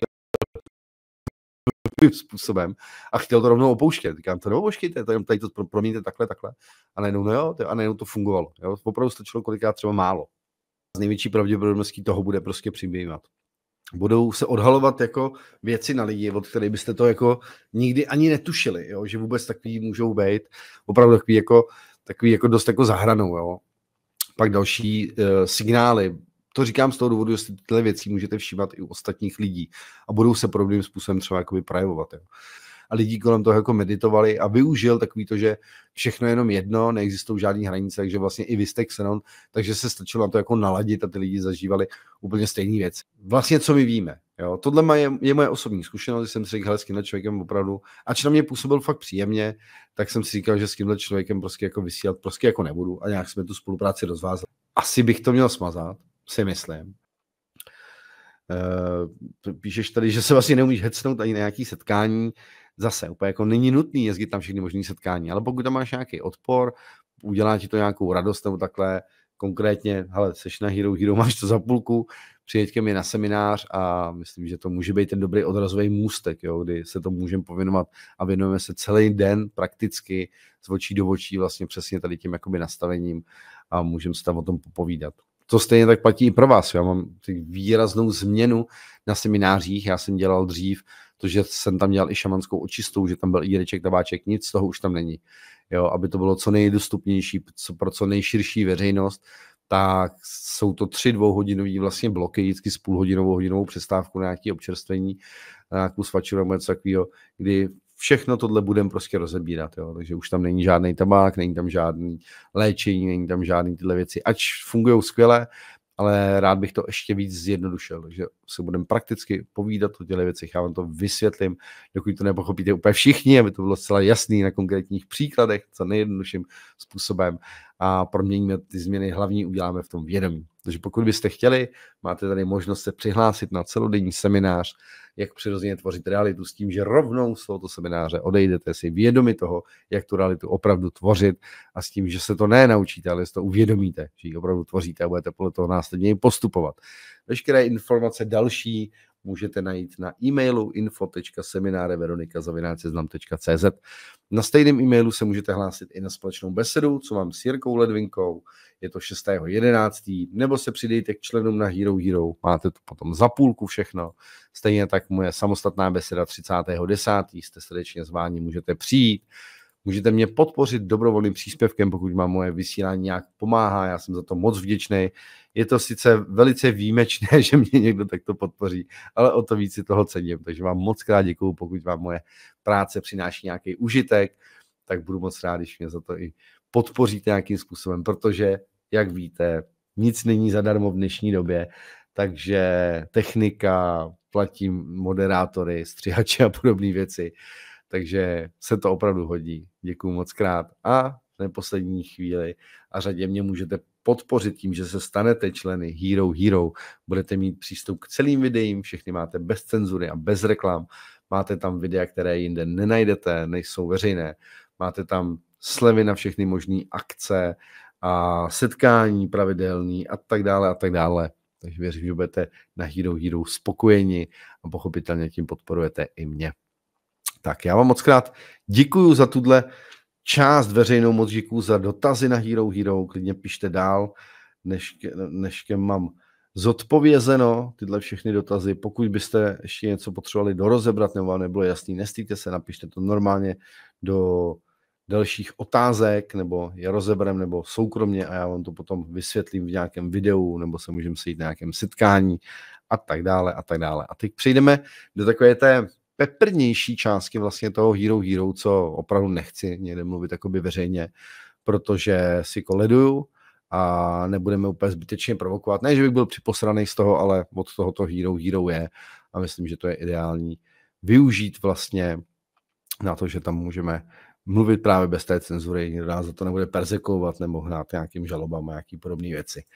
způsobem a chtěl to rovnou opouštět. Říkám, to neopouštějte, to jenom tady to proměňte takhle, takhle. A najednou, no jo, a najednou to fungovalo. Jo. Opravdu stačilo kolikrát třeba málo. Z největší pravděpodobností toho bude prostě přibývat budou se odhalovat jako věci na lidi, od kterých byste to jako nikdy ani netušili, jo? že vůbec takový můžou být, opravdu takový jako, takový jako dost jako zahranou. Jo? Pak další uh, signály, to říkám z toho důvodu, že si tyhle věci můžete všímat i u ostatních lidí a budou se podobným způsobem třeba projevovat. Jo? a lidí kolem toho jako meditovali a využil takový to, že všechno je jenom jedno, neexistují žádné hranice, takže vlastně i vystek Xenon, takže se stačilo na to jako naladit a ty lidi zažívali úplně stejný věc. Vlastně co my víme, Jo, tohle je, je moje osobní zkušenost, že jsem si říkal, s tímhle člověkem opravdu, ač na mě působil fakt příjemně, tak jsem si říkal, že s tímhle člověkem prostě jako vysílat prostě jako nebudu a nějak jsme tu spolupráci rozvázali. Asi bych to měl smazat, si myslím. Uh, píšeš tady, že se vlastně neumíš hecnout ani na nějaký setkání. Zase, úplně jako není nutný jezdit tam všechny možné setkání, ale pokud tam máš nějaký odpor, udělá ti to nějakou radost nebo takhle, konkrétně, hele, seš na Hero Hero, máš to za půlku, přijeď ke mně na seminář a myslím, že to může být ten dobrý odrazový můstek, jo, kdy se to můžeme povinovat a věnujeme se celý den prakticky z očí do očí vlastně přesně tady tím jakoby nastavením a můžeme se tam o tom popovídat. To stejně tak platí i pro vás. Já mám výraznou změnu na seminářích. Já jsem dělal dřív to, že jsem tam dělal i šamanskou očistou, že tam byl i dědeček, tabáček, nic z toho už tam není. Jo, aby to bylo co nejdostupnější pro co nejširší veřejnost, tak jsou to tři dvouhodinové vlastně bloky, vždycky s půlhodinovou hodinovou přestávku na nějaké občerstvení, na nějakou svačinu nebo něco takového, kdy všechno tohle budeme prostě rozebírat, jo? takže už tam není žádný tabák, není tam žádný léčení, není tam žádný tyhle věci, ač fungují skvěle, ale rád bych to ještě víc zjednodušil, že si budeme prakticky povídat o těchto věcech, já vám to vysvětlím, dokud to nepochopíte úplně všichni, aby to bylo zcela jasný na konkrétních příkladech, co nejjednodušším způsobem a proměníme ty změny, hlavní uděláme v tom vědomí. Takže pokud byste chtěli, máte tady možnost se přihlásit na celodenní seminář, jak přirozeně tvořit realitu s tím, že rovnou z tohoto semináře odejdete si vědomi toho, jak tu realitu opravdu tvořit a s tím, že se to nenaučíte, ale si to uvědomíte, že ji opravdu tvoříte a budete podle toho následně postupovat. Veškeré informace další můžete najít na e-mailu info.semináreveronikazavináceznam.cz. Na stejném e-mailu se můžete hlásit i na společnou besedu, co mám s Jirkou Ledvinkou, je to 6.11. nebo se přidejte k členům na Hero Hero, máte to potom za půlku všechno. Stejně tak moje samostatná beseda 30.10. jste srdečně zváni, můžete přijít. Můžete mě podpořit dobrovolným příspěvkem, pokud vám moje vysílání nějak pomáhá, já jsem za to moc vděčný. Je to sice velice výjimečné, že mě někdo takto podpoří, ale o to víc si toho cením. Takže vám moc krát děkuju, pokud vám moje práce přináší nějaký užitek, tak budu moc rád, když mě za to i podpoříte nějakým způsobem, protože, jak víte, nic není zadarmo v dnešní době, takže technika, platím moderátory, střihače a podobné věci takže se to opravdu hodí. Děkuji moc krát a v neposlední chvíli a řadě mě můžete podpořit tím, že se stanete členy Hero Hero. Budete mít přístup k celým videím, všechny máte bez cenzury a bez reklam. Máte tam videa, které jinde nenajdete, nejsou veřejné. Máte tam slevy na všechny možné akce a setkání pravidelný a tak dále a tak dále. Takže věřím, že budete na Hero Hero spokojeni a pochopitelně tím podporujete i mě. Tak já vám moc krát děkuju za tuhle část veřejnou moc děkuju za dotazy na Hero Hero, klidně pište dál, než, než nežkem mám zodpovězeno tyhle všechny dotazy. Pokud byste ještě něco potřebovali dorozebrat nebo vám nebylo jasný, nestýte se, napište to normálně do dalších otázek, nebo je rozeberem, nebo soukromně a já vám to potom vysvětlím v nějakém videu, nebo se můžeme sejít na nějakém setkání a tak dále a tak dále. A teď přejdeme do takové té peprnější části vlastně toho Hero Hero, co opravdu nechci někde mluvit jakoby veřejně, protože si koleduju a nebudeme úplně zbytečně provokovat. Ne, že bych byl připosraný z toho, ale od tohoto Hero Hero je a myslím, že to je ideální využít vlastně na to, že tam můžeme mluvit právě bez té cenzury, nikdo nás za to nebude perzekovat nebo hnát nějakým a nějaký podobné věci.